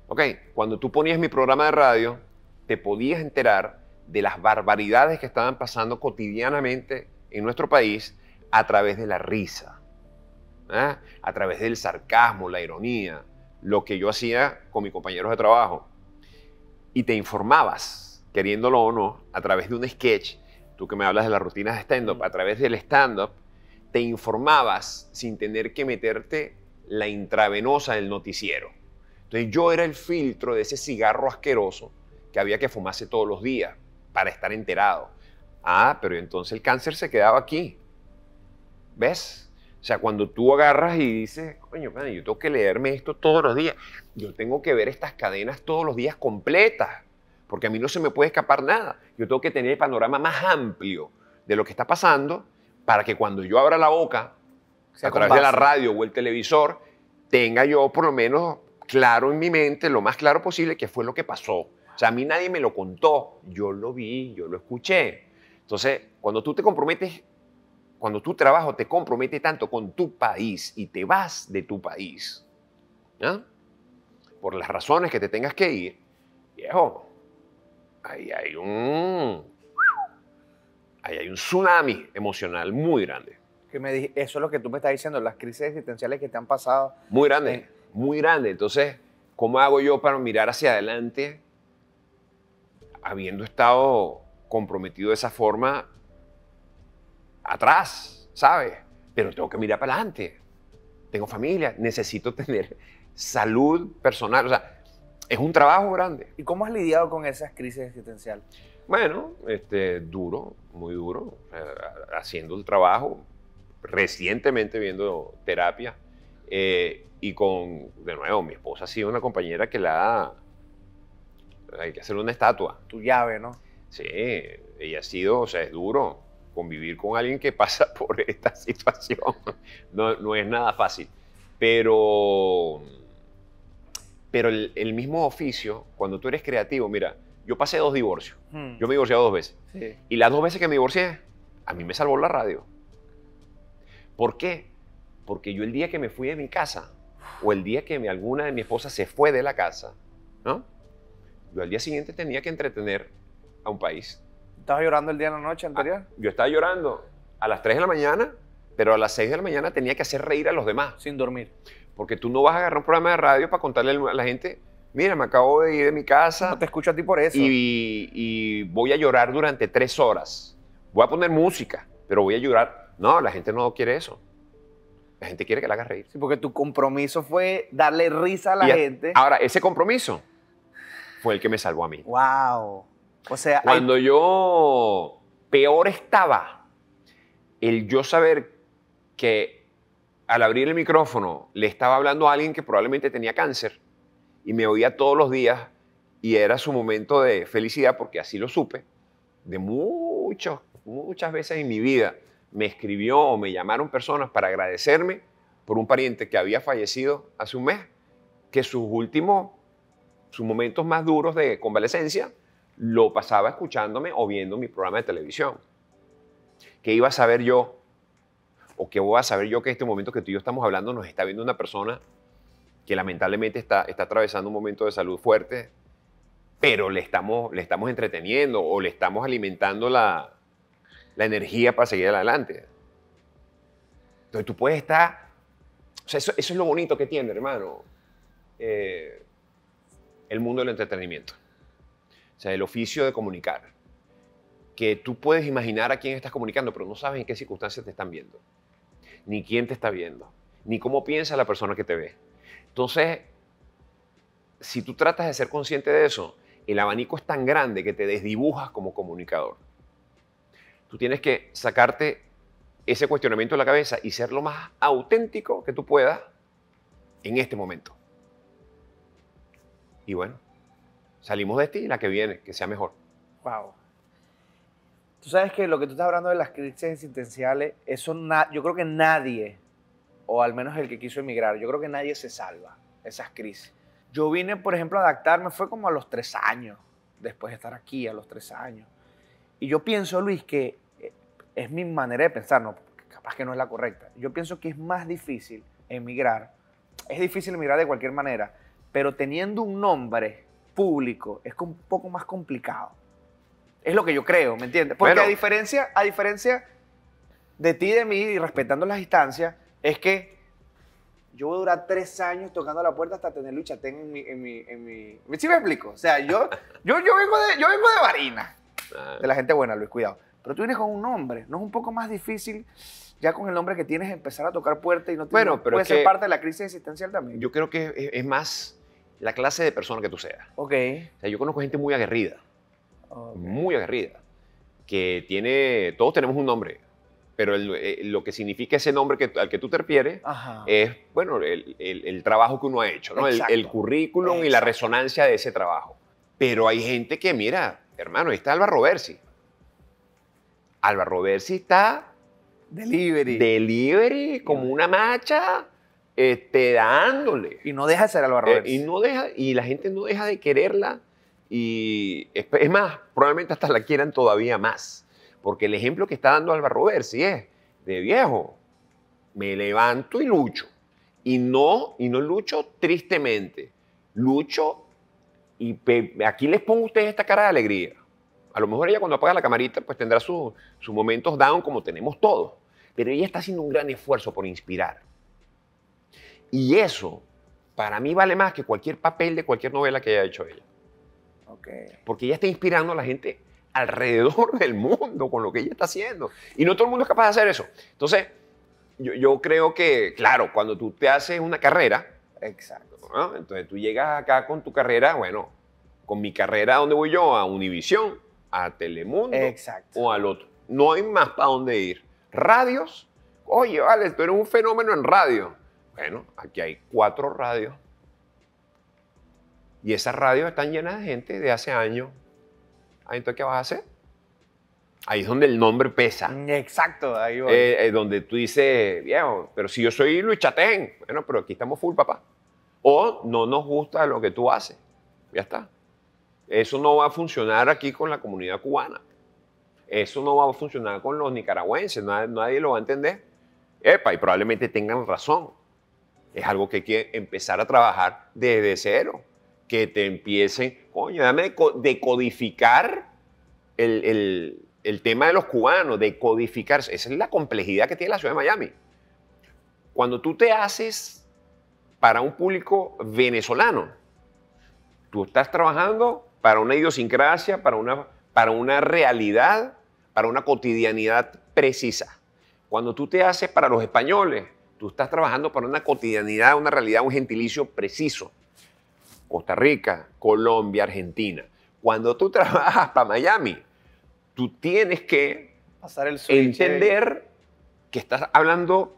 Ok, cuando tú ponías mi programa de radio, te podías enterar de las barbaridades que estaban pasando cotidianamente en nuestro país a través de la risa, ¿eh? a través del sarcasmo, la ironía, lo que yo hacía con mis compañeros de trabajo. Y te informabas, queriéndolo o no, a través de un sketch, tú que me hablas de las rutinas de stand-up, a través del stand-up, te informabas sin tener que meterte la intravenosa del noticiero. Entonces yo era el filtro de ese cigarro asqueroso que había que fumarse todos los días para estar enterado. Ah, pero entonces el cáncer se quedaba aquí. ¿Ves? O sea, cuando tú agarras y dices, coño, yo tengo que leerme esto todos los días, yo tengo que ver estas cadenas todos los días completas, porque a mí no se me puede escapar nada. Yo tengo que tener el panorama más amplio de lo que está pasando para que cuando yo abra la boca, a través de la radio o el televisor, tenga yo por lo menos claro en mi mente, lo más claro posible, qué fue lo que pasó. O sea, a mí nadie me lo contó, yo lo vi, yo lo escuché. Entonces, cuando tú te comprometes, cuando tu trabajo te compromete tanto con tu país y te vas de tu país, ¿no? por las razones que te tengas que ir, viejo, ahí hay un, ahí hay un tsunami emocional muy grande. Que me eso es lo que tú me estás diciendo, las crisis existenciales que te han pasado. Muy grande, eh, muy grande. Entonces, ¿cómo hago yo para mirar hacia adelante habiendo estado comprometido de esa forma atrás, ¿sabes? Pero tengo que mirar para adelante. Tengo familia, necesito tener salud personal. O sea, es un trabajo grande. ¿Y cómo has lidiado con esas crisis existenciales? Bueno, este, duro, muy duro, haciendo el trabajo, recientemente viendo terapia eh, y con, de nuevo, mi esposa ha sido una compañera que la hay que hacer una estatua. Tu llave, ¿no? Sí, ella ha sido, o sea, es duro convivir con alguien que [laughs] pasa por esta situación. No, no es nada fácil. Pero, pero el mismo oficio, cuando tú eres creativo, mira, yo pasé dos divorcios. Hmm. Yo me divorcié dos veces. Y las dos veces que me divorcié, a mí me salvó la radio. ¿Por qué? Porque yo el día que me fui de mi casa, o el día que alguna de mis esposas se fue de la casa, ¿no? Yo al día siguiente tenía que entretener a un país. ¿Estabas llorando el día de la noche anterior? Ah, yo estaba llorando a las 3 de la mañana, pero a las 6 de la mañana tenía que hacer reír a los demás. Sin dormir. Porque tú no vas a agarrar un programa de radio para contarle a la gente mira, me acabo de ir de mi casa. No te escucho a ti por eso. Y, voy a llorar durante tres horas. Voy a poner música, pero voy a llorar. No, la gente no quiere eso. La gente quiere que la hagas reír. Sí, porque tu compromiso fue darle risa a la gente. Ahora, ese compromiso fue el que me salvó a mí. Wow. O sea, cuando yo peor estaba, el yo saber que al abrir el micrófono le estaba hablando a alguien que probablemente tenía cáncer y me oía todos los días y era su momento de felicidad porque así lo supe. De muchos, muchas veces en mi vida me escribió o me llamaron personas para agradecerme por un pariente que había fallecido hace un mes, que sus últimos, sus momentos más duros de convalecencia lo pasaba escuchándome o viendo mi programa de televisión. ¿Qué iba a saber yo? ¿O qué voy a saber yo que en este momento que tú y yo estamos hablando nos está viendo una persona que lamentablemente está, atravesando un momento de salud fuerte, pero le estamos, le estamos entreteniendo o le estamos alimentando la, energía para seguir adelante. Entonces tú puedes estar, o sea, eso, es lo bonito que tiene, hermano, eh, el mundo del entretenimiento, o sea, el oficio de comunicar, que tú puedes imaginar a quién estás comunicando, pero no sabes en qué circunstancias te están viendo, ni quién te está viendo, ni cómo piensa la persona que te ve. Entonces, si tú tratas de ser consciente de eso, el abanico es tan grande que te desdibujas como comunicador. Tú tienes que sacarte ese cuestionamiento de la cabeza y ser lo más auténtico que tú puedas en este momento. Y bueno, salimos de este y la que viene, que sea mejor. Wow. Tú sabes que lo que tú estás hablando de las crisis existenciales, yo creo que nadie o al menos el que quiso emigrar. Yo creo que nadie se salva esas crisis. Yo vine, por ejemplo, a adaptarme, fue como a los tres años, después de estar aquí, a los tres años. Y yo pienso, Luis, que eh, es mi manera de pensar, no, capaz que no es la correcta. Yo pienso que es más difícil emigrar, es difícil emigrar de cualquier manera, pero teniendo un nombre público es un poco más complicado. Es lo que yo creo, ¿me entiendes? Porque a, diferencia, a diferencia de ti y de mí, y respetando las distancias, es que yo voy a durar tres años tocando la puerta hasta tener Lucha en mi, en mi, ¿Sí me explico? O sea, yo, [laughs] yo, yo, vengo, de, yo vengo de Varina, ah. de la gente buena, Luis, cuidado. Pero tú vienes con un nombre, ¿no es un poco más difícil ya con el nombre que tienes empezar a tocar puerta y no, te, bueno, pero puede ser parte de la crisis existencial también? Yo creo que es, más la clase de persona que tú seas. Ok. O sea, yo conozco gente muy aguerrida, muy aguerrida, que tiene, todos tenemos un nombre, pero eh, lo que significa ese nombre que, al que tú te refieres es, bueno, el, trabajo que uno ha hecho, el, currículum y la resonancia de ese trabajo. Pero hay gente que, mira, hermano, ahí está Alba Roversi. Alba Versi está... Delivery. Delivery, como una macha, este, dándole. Y no deja de ser Alba Versi. Eh, y, no deja, y la gente no deja de quererla. Y es, es más, probablemente hasta la quieran todavía más. Porque el ejemplo que está dando Álvaro si es de viejo, me levanto y lucho. Y no, y no lucho tristemente, lucho y aquí les pongo a ustedes esta cara de alegría. A lo mejor ella cuando apaga la camarita pues tendrá sus momentos down como tenemos todos, pero ella está haciendo un gran esfuerzo por inspirar. Y eso para mí vale más que cualquier papel de cualquier novela que haya hecho ella. Porque ella está inspirando a la gente alrededor del mundo con lo que ella está haciendo. Y no todo el mundo es capaz de hacer eso. Entonces, yo, creo que, claro, cuando tú te haces una carrera, Exacto. entonces tú llegas acá con tu carrera, bueno, con mi carrera, ¿dónde voy yo? A Univisión, a Telemundo Exacto. o al otro. No hay más para dónde ir. Radios, oye, vale, tú eres un fenómeno en radio. Bueno, aquí hay cuatro radios. Y esas radios están llenas de gente de hace años ¿Ahí entonces, ¿qué vas a hacer? Ahí es donde el nombre pesa. Mm, exacto, ahí voy. Eh, eh, donde tú dices, viejo, pero si yo soy Luis bueno, pero aquí estamos full, papá. O no nos gusta lo que tú haces. Ya está. Eso no va a funcionar aquí con la comunidad cubana. Eso no va a funcionar con los nicaragüenses. Nadie, nadie lo va a entender. Epa, y probablemente tengan razón. Es algo que hay que empezar a trabajar desde cero que te empiecen, coño, dame decodificar el, el, tema de los cubanos, decodificar. Esa es la complejidad que tiene la ciudad de Miami. Cuando tú te haces para un público venezolano, tú estás trabajando para una idiosincrasia, para una, para una realidad, para una cotidianidad precisa. Cuando tú te haces para los españoles, tú estás trabajando para una cotidianidad, una realidad, un gentilicio preciso. Costa Rica, Colombia, Argentina. Cuando tú [laughs] trabajas para Miami, tú tienes que Pasar el entender que estás hablando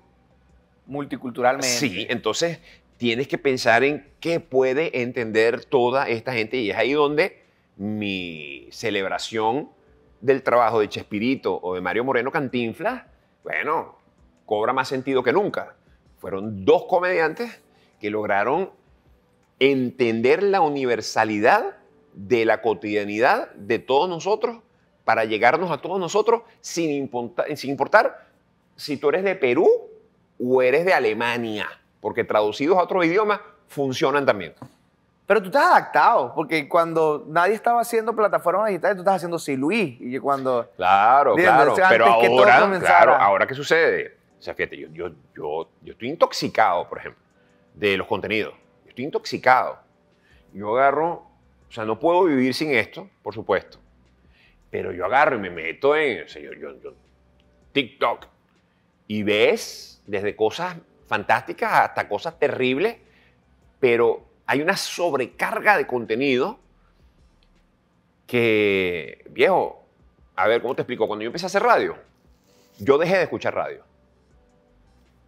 multiculturalmente. Sí, entonces tienes que pensar en qué puede entender toda esta gente y es ahí donde mi celebración del trabajo de Chespirito o de Mario Moreno Cantinflas, bueno, cobra más sentido que nunca. Fueron dos comediantes que lograron entender la universalidad de la cotidianidad de todos nosotros para llegarnos a todos nosotros sin importar, sin importar si tú eres de Perú o eres de Alemania, porque traducidos a otro idioma funcionan también. Pero tú estás adaptado, porque cuando nadie estaba haciendo plataformas digitales, tú estás haciendo Siluí. Y cuando. Claro, claro. Pero ahora, claro, ahora, ¿qué sucede? O sea, fíjate, yo, yo, yo, yo estoy intoxicado, por ejemplo, de los contenidos estoy intoxicado. Yo agarro, o sea, no puedo vivir sin esto, por supuesto, pero yo agarro y me meto en, o sea, yo, TikTok, y ves desde cosas fantásticas hasta cosas terribles, pero hay una sobrecarga de contenido que, viejo, a ver, ¿cómo te explico? Cuando yo empecé a hacer radio, yo dejé de escuchar radio.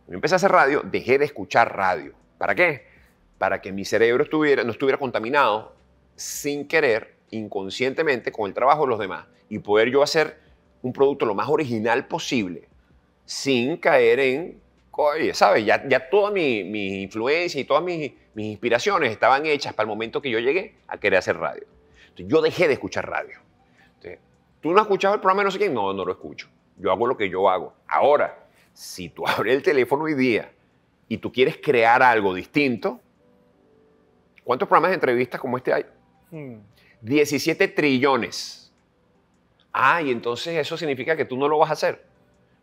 Cuando yo empecé a hacer radio, dejé de escuchar radio. ¿Para qué? para que mi cerebro estuviera, no estuviera contaminado sin querer, inconscientemente, con el trabajo de los demás y poder yo hacer un producto lo más original posible sin caer en, oye, ¿sabes? Ya, ya toda mi, influencia y todas mis, inspiraciones estaban hechas para el momento que yo llegué a querer hacer radio. Entonces, yo dejé de escuchar radio. Entonces, ¿Tú no has escuchado el programa de no sé quién? No, no lo escucho. Yo hago lo que yo hago. Ahora, si tú [laughs] abres el teléfono hoy día y tú quieres crear algo distinto, ¿Cuántos programas de entrevistas como este hay? 17 hmm. trillones. Ah, y entonces eso significa que tú no lo vas a hacer.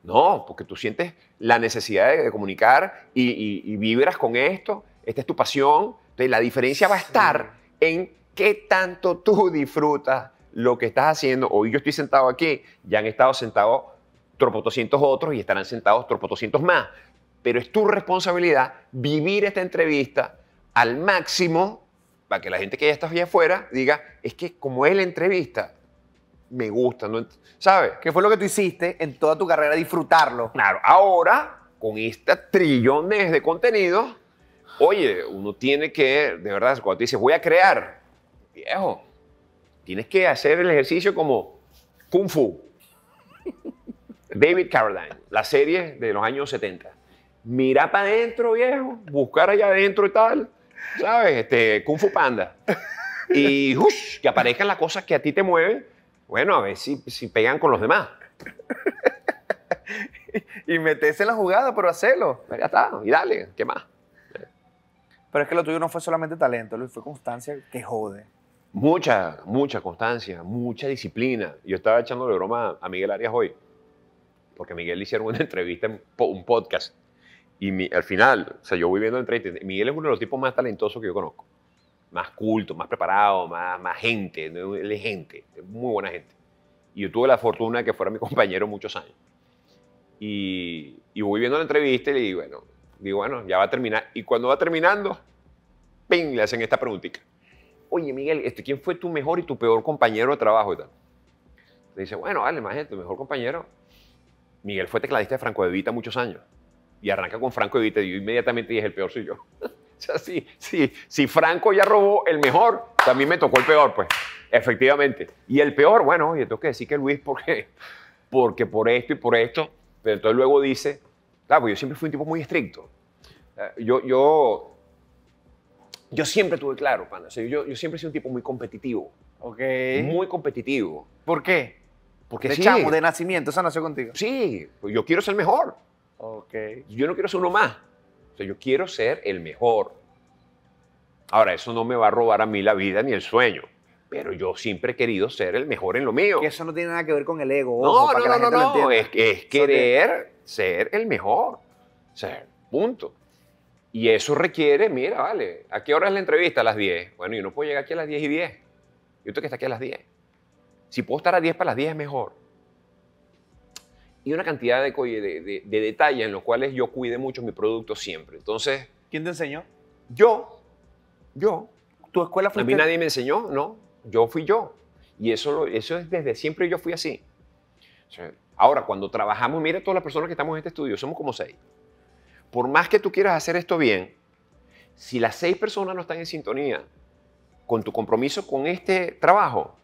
No, porque tú sientes la necesidad de, comunicar y, vibras con esto, esta es tu pasión. Entonces la diferencia va a estar en qué tanto tú disfrutas lo que estás haciendo. Hoy yo estoy sentado aquí, ya han estado sentados tropotocientos otros y estarán sentados tropotocientos más. Pero es tu responsabilidad vivir esta entrevista, al máximo para que la gente que ya está allá afuera diga, es que como es la entrevista, me gusta, ¿no? ¿sabes? ¿Qué fue lo que tú hiciste en toda tu carrera, disfrutarlo? Claro, ahora, con este trillones de contenidos, oye, uno tiene que, de verdad, cuando te dices, voy a crear, viejo, tienes que hacer el ejercicio como Kung Fu, [laughs] David Caroline, la serie de los años 70. Mira para adentro, viejo, buscar allá adentro y tal ¿sabes? Este, Kung Fu Panda. Y que aparezcan las cosas que a ti te mueven, bueno, a ver si, si pegan con los demás. [laughs] y metes en la jugada, pero hazlo, pues Ya está, y dale, ¿qué más? Pero es que lo tuyo no fue solamente talento, Luis, fue constancia que jode. Mucha, mucha constancia, mucha disciplina. Yo estaba echándole broma a Miguel Arias hoy, porque Miguel le hicieron una entrevista en un podcast y al final, o sea, yo voy viendo entre entrevista Miguel es uno de los tipos más talentosos que yo conozco. Más culto, más preparado, más, más gente. Él es gente, muy buena gente. Y yo tuve la fortuna de que fuera mi [laughs] compañero muchos años. Y, y voy viendo la entrevista y le digo, bueno, digo, bueno, ya va a terminar. Y cuando va terminando, ¡ping! le hacen esta preguntita. Oye, Miguel, este, ¿quién fue tu mejor y tu peor compañero de trabajo? Le dice, bueno, dale, imagínate, tu mejor compañero. Miguel fue tecladista de Franco de Vita muchos años y arranca con Franco y Y yo inmediatamente y es el peor soy yo. [laughs] o sea, sí, sí, si Franco ya robó el mejor, también me tocó el peor, pues, efectivamente. Y el peor, bueno, y tengo que decir que Luis, porque, porque por esto y por esto, pero entonces luego dice, claro, pues yo siempre fui un tipo muy estricto. Eh, yo, yo, yo siempre tuve claro, pana, o yo, yo siempre he sido un tipo muy competitivo. Ok. Muy competitivo. ¿Por qué? Porque de sí. chamo, de nacimiento, eso nació contigo. Sí, yo quiero ser mejor. Ok. Yo no quiero ser uno más. O sea, yo quiero ser el mejor. Ahora, eso no me va a robar a mí la vida ni el sueño. Pero yo siempre he querido ser el mejor en lo mío. eso no tiene nada que ver con el ego. no, no, no, no, Es, querer ser el mejor. O punto. Y eso requiere, mira, vale, ¿a qué hora es la entrevista? A las 10. Bueno, yo no puedo llegar aquí a las 10 y 10. Yo tengo que estar aquí a las 10. Si puedo estar a 10 para las 10 es mejor y una cantidad de, detalles en los cuales yo cuide mucho mi producto siempre. Entonces... ¿Quién te enseñó? Yo. Yo. ¿Tu escuela fue? A mí nadie me enseñó, no. Yo fui yo. Y eso, eso es desde siempre yo fui así. ahora, cuando trabajamos, mira todas las personas que estamos en este estudio, somos como seis. Por más que tú quieras hacer esto bien, si las seis personas no están en sintonía con tu compromiso con este trabajo,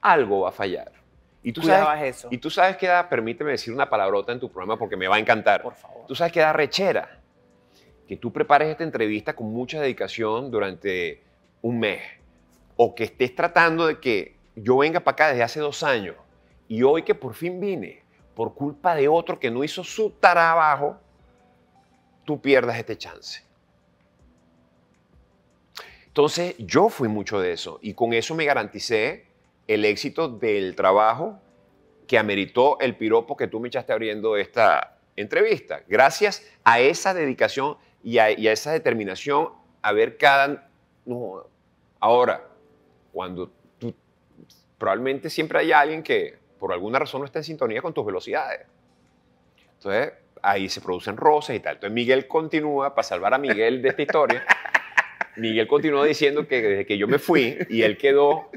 algo va a fallar. Y tú, sabes, eso. y tú sabes que da, permíteme decir una palabrota en tu programa porque me va a encantar. Por favor. Tú sabes que da rechera que tú prepares esta entrevista con mucha dedicación durante un mes o que estés tratando de que yo venga para acá desde hace dos años y hoy que por fin vine por culpa de otro que no hizo su trabajo, tú pierdas este chance. Entonces yo fui mucho de eso y con eso me garanticé el éxito del trabajo que ameritó el piropo que tú me echaste abriendo esta entrevista. Gracias a esa dedicación y a, esa determinación a ver cada... ahora, cuando tú... Probablemente siempre hay alguien que por alguna razón no está en sintonía con tus velocidades. Entonces, ahí se producen rosas y tal. Entonces, Miguel continúa, para salvar a Miguel de esta historia, [laughs] Miguel continúa diciendo que desde que yo me fui y él quedó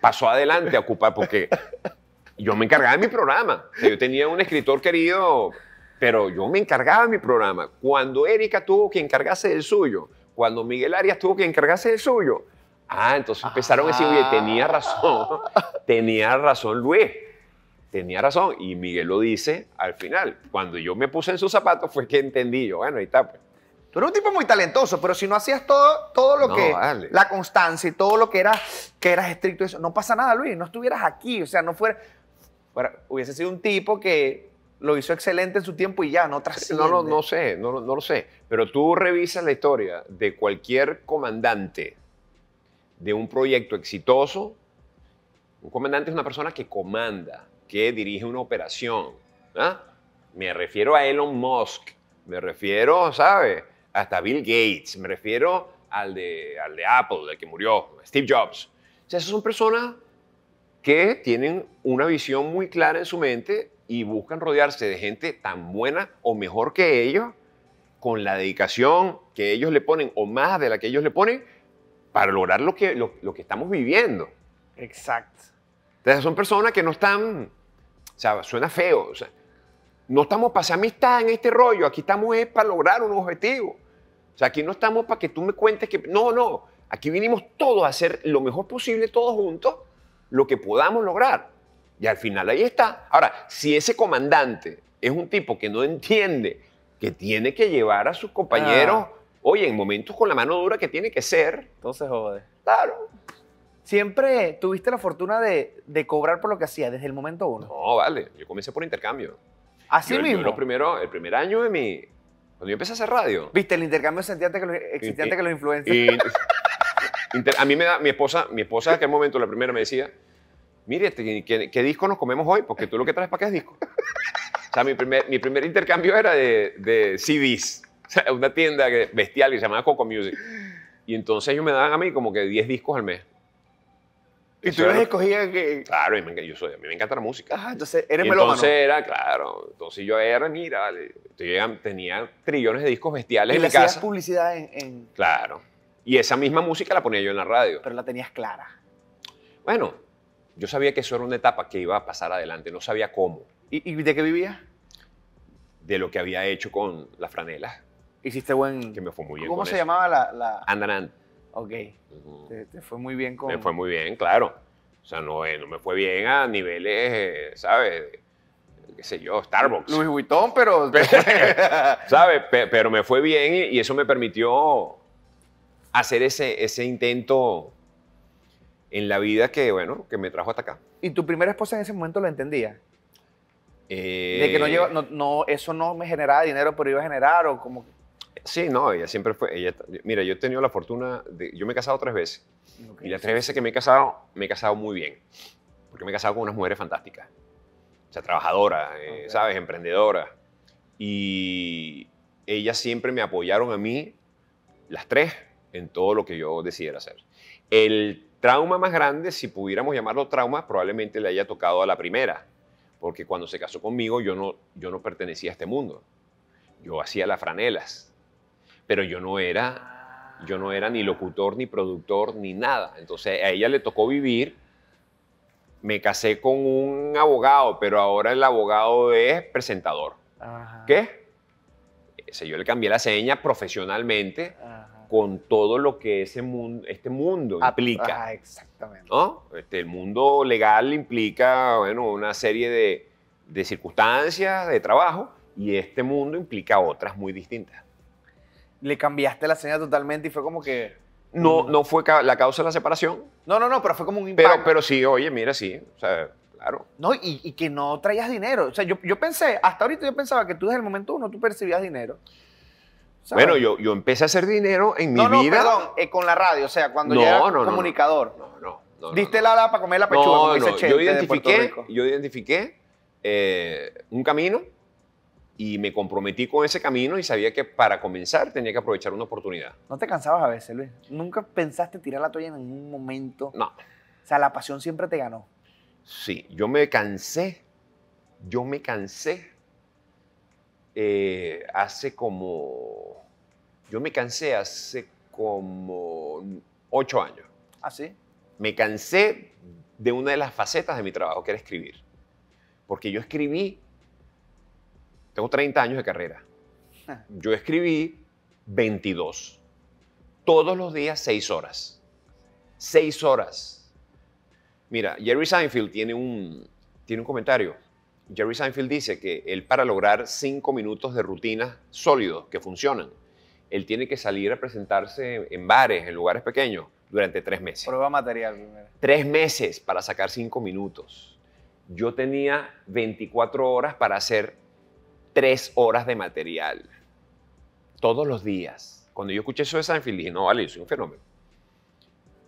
pasó adelante a ocupar, porque yo me encargaba de mi programa. yo tenía un escritor querido, pero yo me encargaba de mi programa. Cuando Erika tuvo que encargarse del suyo, cuando Miguel Arias tuvo que encargarse del suyo, ah, entonces empezaron a decir, oye, ah. tenía razón, tenía razón Luis. Tenía razón, y Miguel lo dice al final. Cuando yo me puse en su zapato fue que entendí yo, bueno, ahí está. Pues. Tú eres un tipo muy talentoso, pero si no hacías todo, todo lo que. La constancia y todo lo que era que eras estricto, eso. No pasa nada, Luis. No estuvieras aquí. O sea, no fuera. hubiese sido un tipo que lo hizo excelente en su tiempo y ya, no trasciende. No, no, sé, no, lo sé. Pero tú revisas la historia de cualquier comandante de un proyecto exitoso. Un comandante es una persona que comanda, que dirige una operación. ¿ah? Me refiero a Elon Musk, me refiero, ¿sabes? hasta Bill Gates, me refiero al de, al de Apple, del que murió, Steve Jobs. O sea, esas son personas que tienen una visión muy clara en su mente y buscan rodearse de gente tan buena o mejor que ellos, con la dedicación que ellos le ponen o más de la que ellos le ponen, para lograr lo que, lo, lo que estamos viviendo. Exacto. Entonces son personas que no están, o sea, suena feo, o sea, no estamos para hacer amistad en este rollo, aquí estamos es para lograr un objetivo. O sea, aquí no estamos para que tú me cuentes que... No, no, aquí vinimos todos a hacer lo mejor posible, todos juntos, lo que podamos lograr. Y al final ahí está. Ahora, si ese comandante es un tipo que no entiende que tiene que llevar a sus compañeros, ah. oye, en momentos con la mano dura que tiene que ser. Entonces jode. Claro. Siempre tuviste la fortuna de, de cobrar por lo que hacía desde el momento uno. No, vale. Yo comencé por intercambio. Así mismo. primero, el primer año de mi. Cuando yo empecé a hacer radio. Viste, el intercambio existía antes que los, influencers. [laughs] a mí me da. Mi esposa, mi esposa en aquel momento, la primera, me decía: Mire, ¿qué, disco nos comemos hoy? Porque tú lo que traes para qué es disco. O sea, mi primer, intercambio era de, de CDs. O sea, una tienda bestial que se llamaba Coco Music. Y entonces ellos me daban a mí como que 10 discos al mes. Y tú les escogías que. Claro, a mí me encanta la música. Ah, entonces eres melómano. Entonces era, claro. Entonces yo era, mira, vale, tenía trillones de discos bestiales en la casa. Hacías publicidad en, Claro. Y esa misma música la ponía yo en la radio. Pero la tenías clara. Bueno, yo sabía que eso era una etapa que iba a pasar adelante, no sabía cómo. ¿Y, de qué vivías? De lo que había hecho con las franelas. Hiciste buen. Que me fue muy bien. ¿Cómo se llamaba la, la... Ok. te, fue muy bien con... Me fue muy bien, claro. O sea, no, eh, me fue bien a niveles, eh, ¿sabes? qué sé yo, Starbucks. Luis Huitón, pero... [laughs] ¿Sabes? Pero me fue bien y eso me permitió hacer ese, intento en la vida que, bueno, que me trajo hasta acá. ¿Y tu primera esposa en ese momento lo entendía? Eh, De que no, lleva, eso no me generaba dinero, pero iba a generar o como... Sí, no, ella siempre fue. mira, yo he tenido la fortuna de. Yo me he casado tres veces. Y las tres veces que me he casado, me he casado muy bien. Porque me he casado con unas mujeres fantásticas. O sea, trabajadoras, eh, ¿sabes? Emprendedoras. Y ellas siempre me apoyaron a mí, las tres, en todo lo que yo decidiera hacer. El trauma más grande, si pudiéramos llamarlo trauma, probablemente le haya tocado a la primera. Porque cuando se casó conmigo, yo no, yo no pertenecía a este mundo. Yo hacía las franelas pero yo no era, yo no era ni locutor, ni productor, ni nada. Entonces a ella le tocó vivir. Me casé con un abogado, pero ahora el abogado es presentador. ¿Qué? yo le cambié la seña profesionalmente. con todo lo que ese mundo, este mundo ah, implica. exactamente. ¿no? Este, el mundo legal implica bueno, una serie de, de circunstancias, de trabajo, y este mundo implica otras muy distintas le cambiaste la señal totalmente y fue como que... No, no fue la causa de la separación. No, no, no, pero fue como un impacto. Pero, sí, oye, mira, sí. O sea, claro. No, y, que no traías dinero. O sea, yo, pensé, hasta ahorita yo pensaba que tú desde el momento uno tú percibías dinero. Bueno, yo, empecé a hacer dinero en mi no, vida. Perdón, eh, con la radio, o sea, cuando no, era comunicador. No, no, no. Diste la ala para comer la pechuga, yo identifiqué, Yo eh, un camino y me comprometí con ese camino y sabía que para comenzar tenía que aprovechar una oportunidad. ¿No te cansabas a veces, Luis? ¿Nunca pensaste tirar la toalla en ningún momento? No. O sea, la pasión siempre te ganó. Sí, yo me cansé, yo me cansé eh, hace como, yo me cansé hace como ocho años. ¿Ah, sí? Me cansé de una de las facetas de mi trabajo, que era escribir. Porque yo escribí tengo 30 años de carrera. Ah. Yo escribí 22. Todos los días 6 horas. 6 horas. Mira, Jerry Seinfeld tiene un, tiene un comentario. Jerry Seinfeld dice que él para lograr 5 minutos de rutina sólidos que funcionan, él tiene que salir a presentarse en bares, en lugares pequeños, durante 3 meses. Prueba material primero. 3 meses para sacar 5 minutos. Yo tenía 24 horas para hacer tres horas de material todos los días. Cuando yo escuché eso de Sanfield, dije, no, vale, yo soy un fenómeno.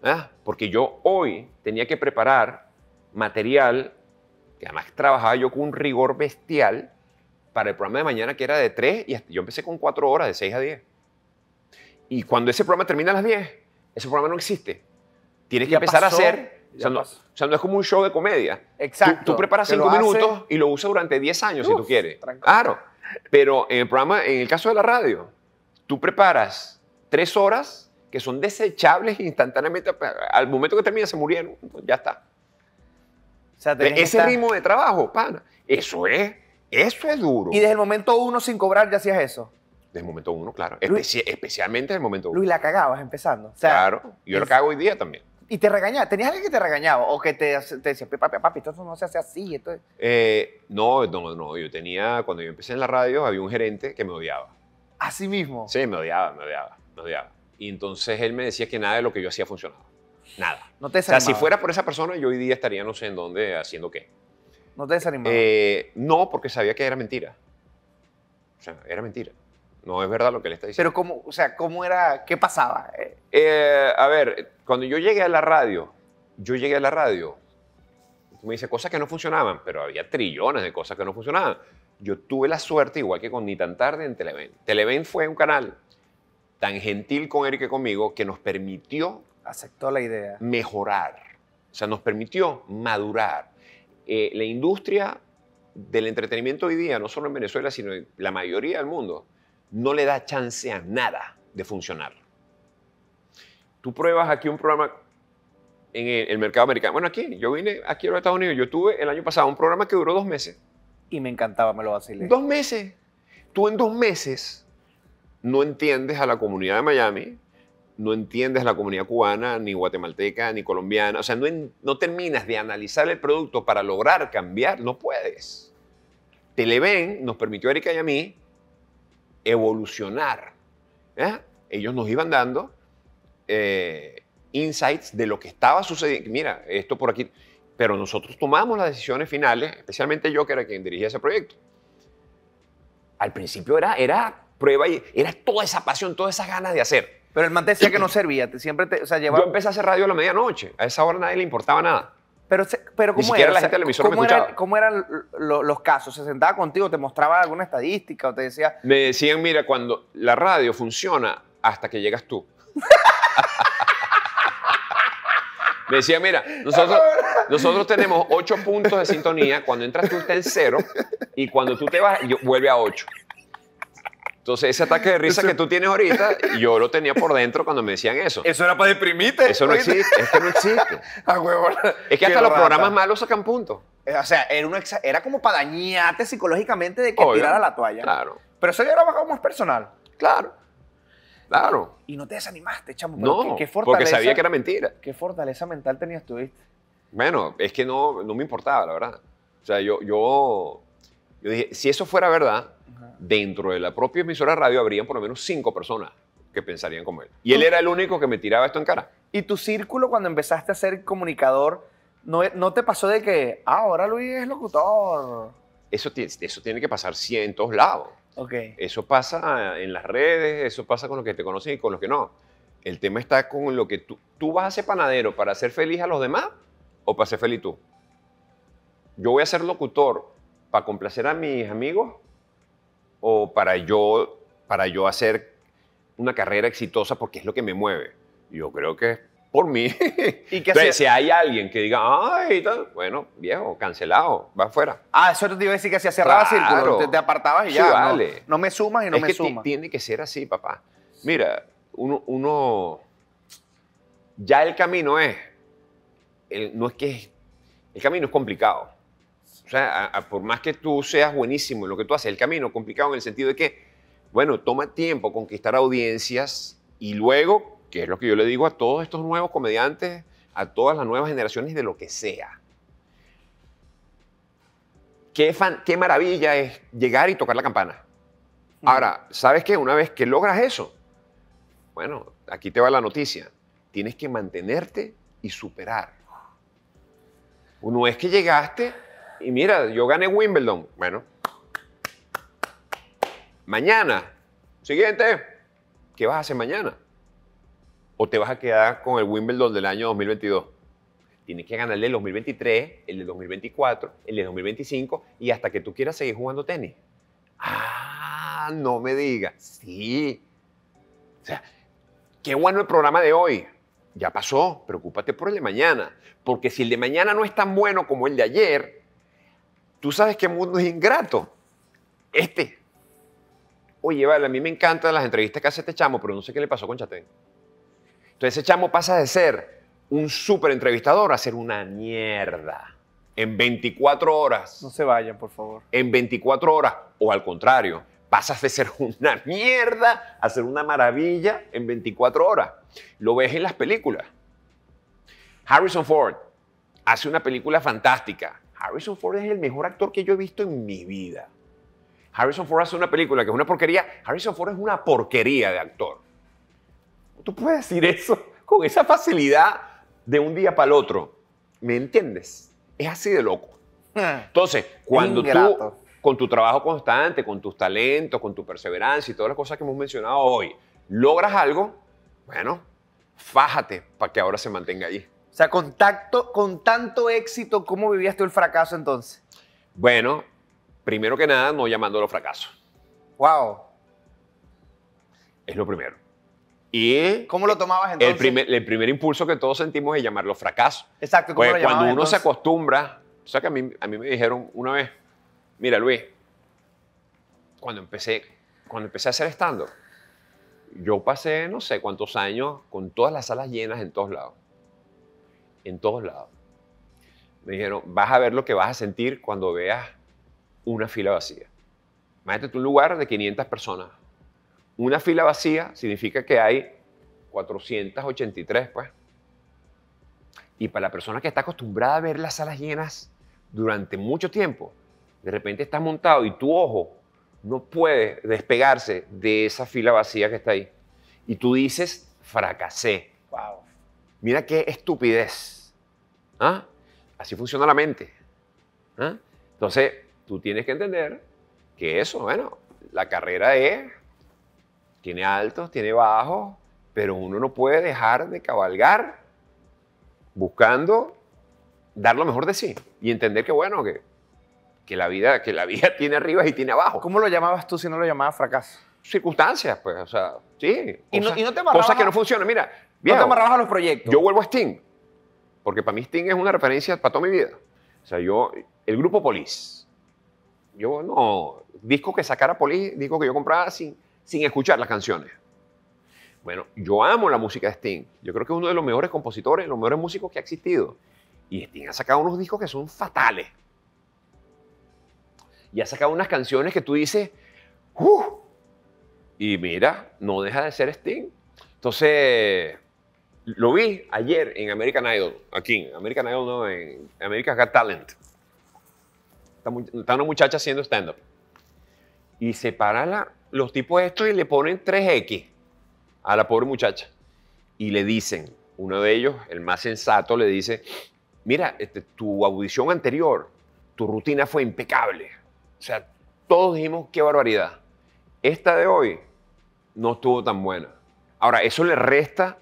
Ah, porque yo hoy tenía que preparar material, que además trabajaba yo con un rigor bestial, para el programa de mañana que era de tres, y yo empecé con cuatro horas, de seis a diez, Y cuando ese programa termina a las diez, ese programa no existe. Tienes que empezar a hacer o sea, no, es como un show de comedia. Exacto. Tú, preparas cinco minutos y lo usas durante 10 años si tú quieres. Claro. Pero en el programa, en el caso de la radio, tú preparas tres horas que son desechables instantáneamente. Pues, al momento que termina se murieron. Ya está. Ese ritmo de trabajo, pana. Eso es, eso es duro. Y desde el momento uno sin cobrar ya hacías eso. Desde el momento uno, claro. especialmente desde el momento uno. Luis, la cagabas empezando. claro. Yo cago hoy día también. Y te regañaba, ¿tenías alguien que te regañaba? ¿O que te, decía, papi, papi, esto no se hace así? Eh, no, no, no, yo tenía, cuando yo empecé en la radio, había un gerente que me odiaba. ¿Así mismo? Sí, me odiaba, me odiaba, me odiaba. Y entonces él me decía que nada de lo que yo hacía funcionaba. Nada. No te desanimaba. O sea, si fuera por esa persona, yo hoy día estaría no sé en dónde haciendo qué. ¿No te desanimaba? Eh, no, porque sabía que era mentira. O sea, era mentira no es verdad lo que le está diciendo. Pero cómo, o sea, cómo era, qué pasaba. Eh, eh, a ver, cuando yo llegué a la radio, yo llegué a la radio, me dice cosas que no funcionaban, pero había trillones de cosas que no funcionaban. Yo tuve la suerte, igual que con Ni tan tarde en Televen. Televen fue un canal tan gentil con Eric y conmigo que nos permitió aceptó la idea mejorar, o sea, nos permitió madurar. Eh, la industria del entretenimiento hoy día, no solo en Venezuela, sino en la mayoría del mundo, no le da chance a nada de funcionar. Tú pruebas aquí un programa en el, mercado americano. Bueno, aquí, yo vine aquí a los Estados Unidos, yo tuve el año pasado un programa que duró dos meses. Y me encantaba, me lo vacilé. Dos meses. Tú en dos meses no entiendes a la comunidad de Miami, no entiendes a la comunidad cubana, ni guatemalteca, ni colombiana. O sea, no, no terminas de analizar el producto para lograr cambiar. No puedes. Televen nos permitió a Erika y a mí evolucionar. ¿eh? Ellos nos iban dando eh, insights de lo que estaba sucediendo. Mira, esto por aquí. Pero nosotros tomamos las decisiones finales, especialmente yo que era quien dirigía ese proyecto. Al principio era, era prueba y era toda esa pasión, todas esas ganas de hacer. Pero el man decía que no servía, siempre te, o sea, Yo empecé a hacer radio a la medianoche, a esa hora nadie le importaba nada. Pero, pero ¿cómo era? la gente eran los casos? ¿Se sentaba contigo, te mostraba alguna estadística o te decía...? Me decían, mira, cuando la radio funciona hasta que llegas tú. [laughs] me decían, mira, nosotros, nosotros tenemos ocho puntos de sintonía, cuando entras tú está en cero y cuando tú te vas vuelve a ocho. Entonces, ese ataque de risa que tú tienes ahorita, yo lo tenía por dentro cuando me decían eso. Eso era para deprimirte. Eso no existe, es que no existe. [laughs] Ah, es que hasta los programas malos sacan punto. Eh, o sea, era, como para dañarte psicológicamente de que tirara la toalla. Claro. Pero eso ya era más personal. Claro. Claro. Y no te desanimaste, chamo. No, porque sabía que era mentira. ¿Qué fortaleza mental tenías tú, viste? Bueno, es que no, me importaba, la verdad. O sea, yo, yo, yo dije, si eso fuera verdad, dentro de la propia emisora de radio habrían por lo menos cinco personas que pensarían como él. Y él era el único que me tiraba esto en cara. ¿Y tu círculo cuando empezaste a ser comunicador, no, no te pasó de que ah, ahora Luis es locutor? Eso, eso tiene que pasar cientos en todos lados. Okay. Eso pasa en las redes, eso pasa con los que te conocen y con los que no. El tema está con lo que tú, tú vas a ser panadero para ser feliz a los demás o para ser feliz tú. Yo voy a ser locutor para complacer a mis amigos o para yo, para yo hacer una carrera exitosa porque es lo que me mueve? Yo creo que por mí. [laughs] ¿Y que si hay alguien que diga, ay, bueno, viejo, cancelado, va afuera. Ah, eso te iba a decir que se cerraba círculo, te, apartabas y ya. No, me sumas y no me que sumas. Tiene que ser así, papá. Mira, uno, uno ya el camino es, no es que el camino es complicado. O sea, por más que tú seas buenísimo en lo que tú haces, el camino complicado en el sentido de que, bueno, toma tiempo conquistar audiencias y luego, que es lo que yo le digo a todos estos nuevos comediantes, a todas las nuevas generaciones de lo que sea. Qué, qué maravilla es llegar y tocar la campana. Ahora, ¿sabes qué? Una vez que logras eso, bueno, aquí te va la noticia. Tienes que mantenerte y superar. uno es que llegaste y mira, yo gané Wimbledon. Bueno, mañana, siguiente, ¿qué vas a hacer mañana? ¿O te vas a quedar con el Wimbledon del año 2022? Tienes que ganarle el 2023, el de 2024, el de 2025 y hasta que tú quieras seguir jugando tenis. Ah, no me digas. Sí. O sea, qué bueno el programa de hoy. Ya pasó, preocúpate por el de mañana. Porque si el de mañana no es tan bueno como el de ayer, Tú sabes qué mundo es ingrato. Este. Oye, vale, a mí me encantan las entrevistas que hace este chamo, pero no sé qué le pasó con Chatén. Entonces ese chamo pasa de ser un súper entrevistador a ser una mierda. En 24 horas. No se vayan, por favor. En 24 horas. O al contrario, pasas de ser una mierda a ser una maravilla en 24 horas. Lo ves en las películas. Harrison Ford hace una película fantástica Harrison Ford es el mejor actor que yo he visto en mi vida. Harrison Ford hace una película que es una porquería. Harrison Ford es una porquería de actor. Tú puedes decir eso [laughs] con esa facilidad de un día para el otro. ¿Me entiendes? Es así de loco. [laughs] Entonces, cuando tú, con tu trabajo constante, con tus talentos, con tu perseverancia y todas las cosas que hemos mencionado hoy, logras algo, bueno, fájate para que ahora se mantenga allí. O sea, con, con tanto éxito, ¿cómo vivías tú el fracaso entonces? Bueno, primero que nada, no llamándolo fracaso. ¡Wow! Es lo primero. Y ¿Cómo lo tomabas entonces? El primer, impulso que todos sentimos es llamarlo fracaso. Exacto, ¿cómo lo Cuando uno se acostumbra, o sea que a mí, me dijeron una vez, mira Luis, cuando empecé, cuando empecé a hacer stand-up, yo pasé no sé cuántos años con todas las salas llenas en todos lados en todos lados. Me dijeron, vas a ver lo que vas a sentir cuando veas una fila vacía. Imagínate un lugar de 500 personas. Una fila vacía significa que hay 483, pues. Y para la persona que está acostumbrada a ver las salas llenas durante mucho tiempo, de repente estás montado y tu ojo no puede despegarse de esa fila vacía que está ahí. Y tú dices, fracasé. Wow. Mira qué estupidez. ¿Ah? Así funciona la mente. ¿Ah? Entonces, tú tienes que entender que eso, bueno, la carrera es, tiene altos, tiene bajos, pero uno no puede dejar de cabalgar buscando dar lo mejor de sí y entender que, bueno, que, la, vida, que la vida [laughs] tiene arriba y tiene abajo. ¿Cómo lo llamabas tú si no lo llamabas fracaso? Circunstancias, pues, o sea, sí. Y, no, y no cosas que no funcionan. Mira, Bien. los proyectos. Yo vuelvo a Sting, porque para mí Sting es una referencia para toda mi vida. O sea, yo, el grupo Police. Yo no, disco que sacara Police, disco que yo compraba sin, sin escuchar las canciones. Bueno, yo amo la música de Sting. Yo creo que es uno de los mejores compositores, los mejores músicos que ha existido. Y Sting ha sacado unos discos que son fatales. Y ha sacado unas canciones que tú dices, ¡uh! Y mira, no deja de ser Sting. Entonces, lo vi ayer en American Idol, aquí, en American Idol no, en America's Got Talent. Está, una muchacha haciendo stand-up. Y se paran los tipos estos y le ponen 3X a la pobre muchacha. Y le dicen, uno de ellos, el más sensato, le dice, mira, este, tu audición anterior, tu rutina fue impecable. O sea, todos dijimos, qué barbaridad. Esta de hoy no estuvo tan buena. Ahora, eso le resta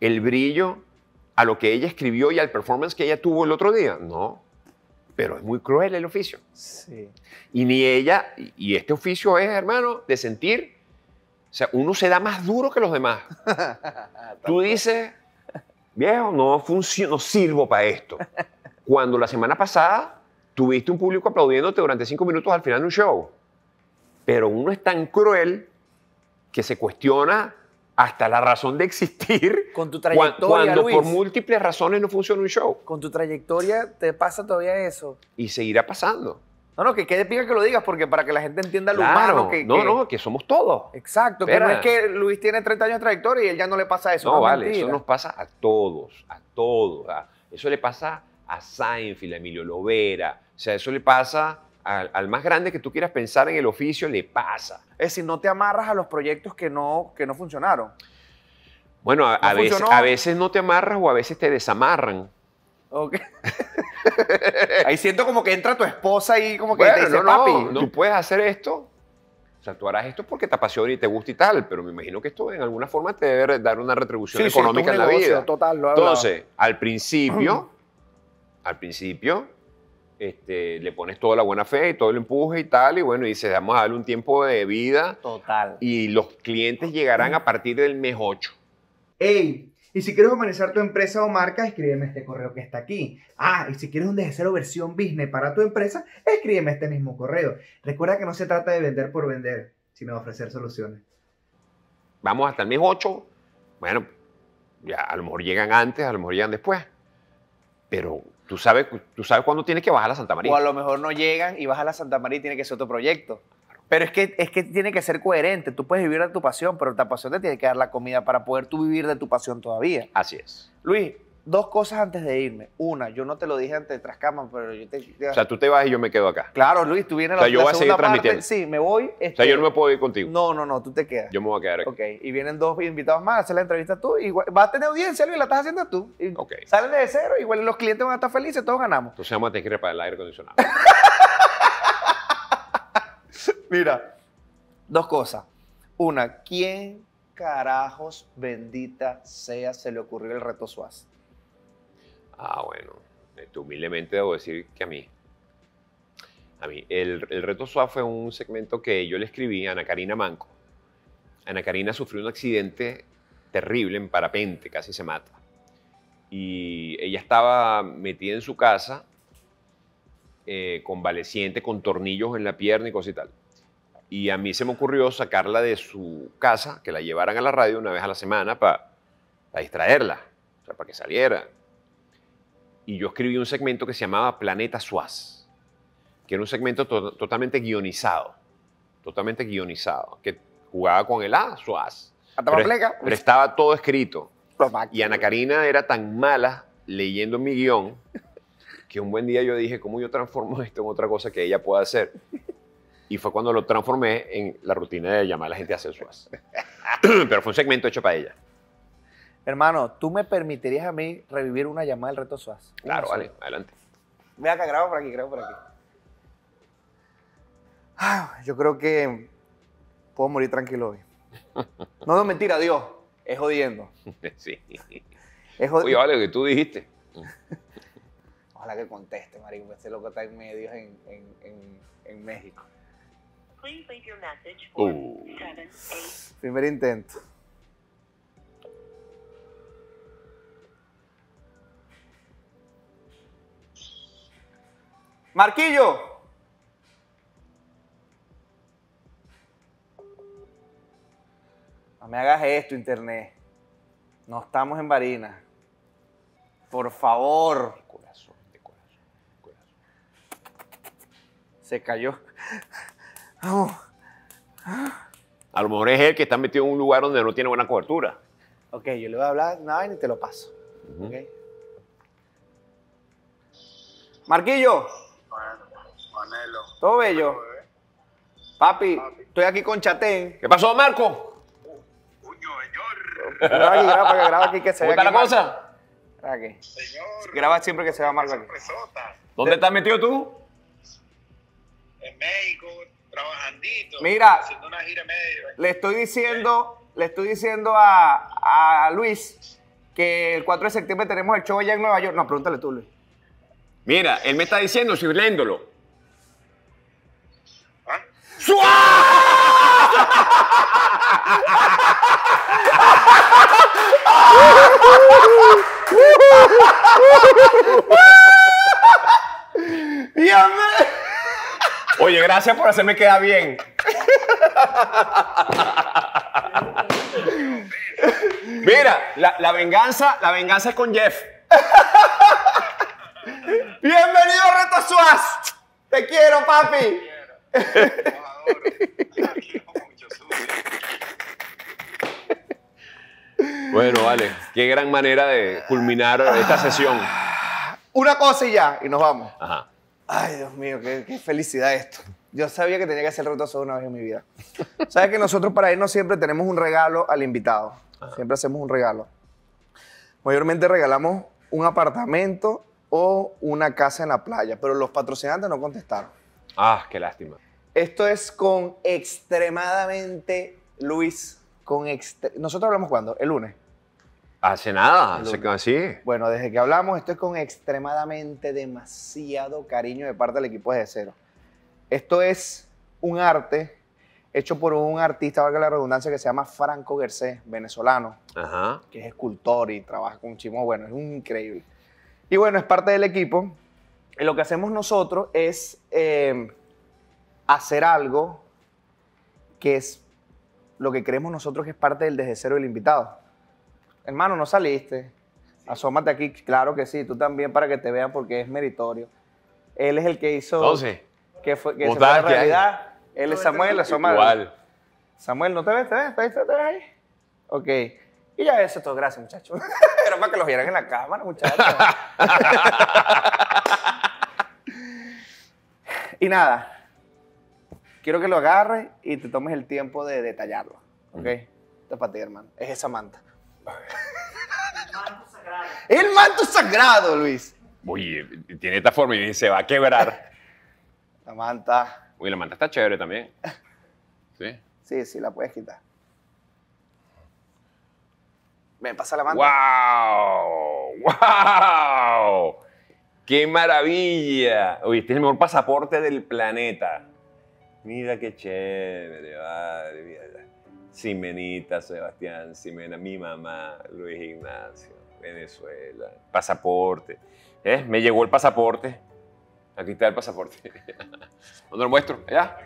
el brillo a lo que ella escribió y al performance que ella tuvo el otro día. No, pero es muy cruel el oficio. Sí. Y ni ella, y este oficio es, hermano, de sentir, o sea, uno se da más duro que los demás. [laughs] Tú dices, viejo, no, no sirvo para esto. Cuando la semana pasada tuviste un público aplaudiéndote durante cinco minutos al final de un show. Pero uno es tan cruel que se cuestiona hasta la razón de existir. Con tu trayectoria. Cuando por múltiples razones no funciona un show. Con tu trayectoria te pasa todavía eso. Y seguirá pasando. No, no, que quede pica que lo digas, porque para que la gente entienda lo humano que, No, no, que somos todos. Exacto, pero que no es que Luis tiene 30 años de trayectoria y él ya no le pasa eso. No, vale, eso nos pasa a todos, a todos. Eso le pasa a Seinfeld, a Emilio Lovera. O sea, eso le pasa al, más grande que tú quieras pensar en el oficio le pasa. Es decir, no te amarras a los proyectos que no, que no funcionaron. Bueno, a, veces, a veces, no te amarras o a veces te desamarran. Okay. [laughs] Ahí siento como que entra tu esposa y como que te dice, no, papi, no, tú puedes hacer esto. O sea, tú harás esto porque te apasiona y te gusta y tal, pero me imagino que esto en alguna forma te debe dar una retribución económica en la vida. Total, lo Entonces, al principio, [clears throat] al principio, este, le pones toda la buena fe y todo el empuje y tal, y bueno, y dices, vamos a darle un tiempo de vida. Total. Y los clientes llegarán a partir del mes 8. ¡Ey! Y si quieres humanizar tu empresa o marca, escríbeme este correo que está aquí. Ah, y si quieres un desde cero versión business para tu empresa, escríbeme este mismo correo. Recuerda que no se trata de vender por vender, sino de ofrecer soluciones. Vamos hasta el mes 8. Bueno, ya a lo mejor llegan antes, a lo mejor llegan después. Pero tú sabes, tú sabes cuándo tienes que bajar a la Santa María. O a lo mejor no llegan y vas a la Santa María y tiene que ser otro proyecto. Pero es que, es que tiene que ser coherente. Tú puedes vivir de tu pasión, pero tu pasión te tiene que dar la comida para poder tú vivir de tu pasión todavía. Así es. Luis, dos cosas antes de irme. Una, yo no te lo dije antes de Trascaman, pero yo te, O sea, tú te vas y yo me quedo acá. Claro, Luis, tú vienes o sea, la, yo voy a seguir parte. Transmitiendo. Sí, me voy. o sea, este, yo no me puedo ir contigo. No, no, no, tú te quedas. Yo me voy a quedar aquí. Ok, y vienen dos invitados más, hacer la entrevista tú. Igual, vas a tener audiencia, Luis, la estás haciendo tú. ok. Salen de cero, igual los clientes van a estar felices, todos ganamos. Entonces vamos a tener que reparar el aire acondicionado. [laughs] Mira, dos cosas. Una, ¿quién carajos bendita sea se le ocurrió el reto Suaz? Ah, bueno, este, humildemente debo decir que a mí. A mí. El, reto suave fue un segmento que yo le escribí a Ana Karina Manco. Ana Karina sufrió un accidente terrible en parapente, casi se mata. Y ella estaba metida en su casa, eh, convaleciente, con tornillos en la pierna y cosas y tal. Y a mí se me ocurrió sacarla de su casa, que la llevaran a la radio una vez a la semana para distraerla, para que saliera, y yo escribí un segmento que se llamaba Planeta Suaz, que era un segmento totalmente guionizado, totalmente guionizado, que jugaba con el A, ah, Suaz. Pero, pero estaba todo escrito. Y Ana Karina era tan mala leyendo mi guión que un buen día yo dije, ¿cómo yo transformo esto en otra cosa que ella pueda hacer? Y fue cuando lo transformé en la rutina de llamar a la gente a hacer Suaz. [coughs] pero fue un segmento hecho para ella. Hermano, ¿tú me permitirías a mí revivir una llamada del reto SUAS? Claro, vale, adelante. Mira acá, grabo por aquí, grabo por aquí. Ah, yo creo que puedo morir tranquilo hoy. [laughs] No, no, mentira, Dios. Es jodiendo. [laughs] Sí. Es jodiendo. Oye, vale, lo que tú dijiste. [laughs] Ojalá que conteste, marico, Este loco está en medios en, en, en, México. your message uh. Primer intento. Marquillo. No me hagas esto, internet. No estamos en varina. Por favor. corazón, de corazón, corazón. Se cayó. A lo mejor es él que está metido en un lugar donde no tiene buena cobertura. Ok, yo le voy a hablar nada y te lo paso. okay. Marquillo. Todo bello. Papi, estoy aquí con Chate. ¿Qué pasó, Marco? señor. Graba aquí, que graba aquí que se la cosa? Graba Señor. Graba siempre que se vea Marco aquí. ¿Dónde estás metido tú? En México, trabajandito. Mira, una gira le estoy diciendo, le estoy diciendo a, a Luis que el 4 de septiembre tenemos el show allá en Nueva York. No, pregúntale tú, Luis. Mira, él me está diciendo, sirviéndolo. ¿Ah? Oye, gracias por hacerme quedar bien. Mira, la, la venganza, la venganza es con Jeff. Bienvenido Reto Te quiero, papi. Bueno, vale. Qué gran manera de culminar esta sesión. Una cosa y ya, y nos vamos. Ay, Dios mío, qué, felicidad esto. Yo sabía que tenía que hacer Reto una vez en mi vida. Sabes que nosotros para irnos siempre tenemos un regalo al invitado. Siempre hacemos un regalo. Mayormente regalamos un apartamento o una casa en la playa, pero los patrocinantes no contestaron. Ah, qué lástima. Esto es con extremadamente, Luis, con nosotros hablamos cuando, el lunes. Hace nada, hace así. Bueno, desde que hablamos, esto es con extremadamente demasiado cariño de parte del equipo de cero. Esto es un arte hecho por un artista, valga la redundancia, que se llama Franco Gersé, venezolano, que es escultor y trabaja con chimo. Bueno, es un increíble. Y bueno, es parte del equipo. lo que hacemos nosotros es eh, hacer algo que es lo que creemos nosotros que es parte del desde cero del invitado. Hermano, no saliste. Asómate aquí, claro que sí, tú también para que te vean porque es meritorio. Él es el que hizo Entonces, que fue que fue la realidad. Él es Samuel, asómate. Igual. Samuel, ¿no te ves? ¿Te ves? ¿Te ¿Te ahí? Ok. Y ya eso todo, gracias muchachos. [laughs] Era para que lo vieran en la cámara, muchachos. [laughs] y nada, quiero que lo agarres y te tomes el tiempo de detallarlo, ¿ok? Mm. es para ti, hermano. Es esa manta. El manto sagrado. El manto sagrado, Luis. Oye, tiene esta forma y se va a quebrar. La manta. Uy, la manta está chévere también. [laughs] ¿Sí? Sí, sí, la puedes quitar. Me pasa la mano. ¡Wow! ¡Wow! ¡Qué maravilla! Uy, este es el mejor pasaporte del planeta. Mira qué chévere, madre mía. Simenita, Sebastián, Simena, mi mamá, Luis Ignacio, Venezuela, pasaporte. ¿Eh? Me llegó el pasaporte. Aquí está el pasaporte. [laughs] ¿Dónde lo muestro? Allá.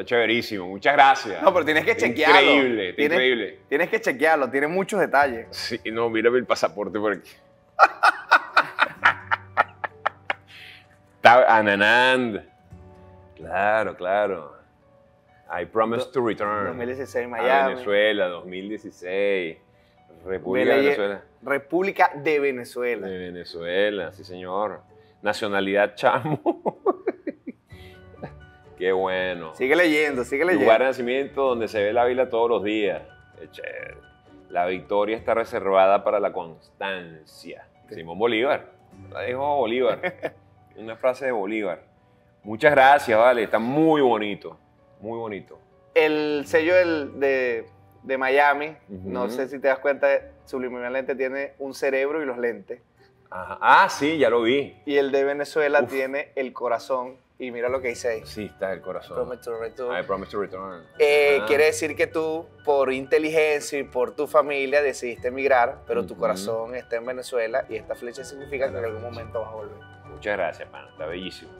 Está chéverísimo, muchas gracias. No, pero tienes que chequearlo. Increíble, increíble. Tienes que chequearlo, tiene muchos detalles. Sí, no, mírame el pasaporte por aquí. [laughs] Ananand. Claro, claro. I promise to return. 2016 Miami. Venezuela, 2016. República de Venezuela. República de Venezuela. De Venezuela, sí, señor. Nacionalidad chamo. [laughs] Qué bueno. Sigue leyendo, sigue leyendo. Lugar de nacimiento donde se ve la vila todos los días. La victoria está reservada para la constancia. Simón Bolívar. La dijo Bolívar. [laughs] Una frase de Bolívar. Muchas gracias, vale. Está muy bonito. Muy bonito. El sello de, Miami, no sé si te das cuenta, subliminalmente tiene un cerebro y los lentes. Ah, sí, ya lo vi. Y el de Venezuela tiene el corazón y mira lo que dice ahí. Sí, está el corazón. I promise to return. Eh, quiere decir que tú, por inteligencia y por tu familia, decidiste emigrar, pero tu corazón está en Venezuela y esta flecha significa que en algún momento vas a volver. Muchas gracias, pana. Está bellísimo.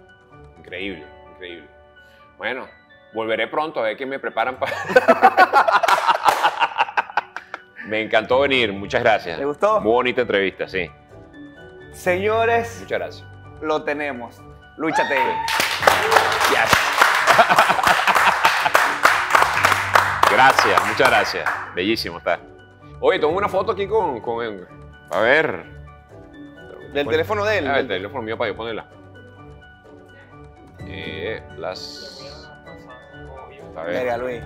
Increíble, increíble. Bueno, volveré pronto a ver qué me preparan para. [laughs] me encantó venir. Muchas gracias. ¿Le gustó? bonita entrevista, sí. Señores. Muchas gracias. Lo tenemos. Lúchate. [laughs] Gracias, muchas gracias. Bellísimo está. Oye, tomo una foto aquí con, con él. A ver. ¿Del teléfono de él? A ah, ver, el teléfono mío para yo ponerla. Eh, las... A ver. Luis.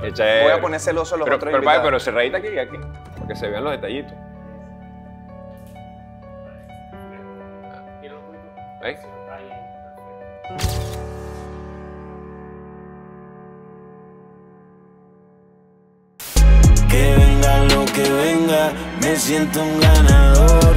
Voy a poner celoso a los otros pero, invitados. Pero cerradita aquí, aquí, para que se vean los detallitos. ¿Veis? Que venga lo que venga, me siento un ganador.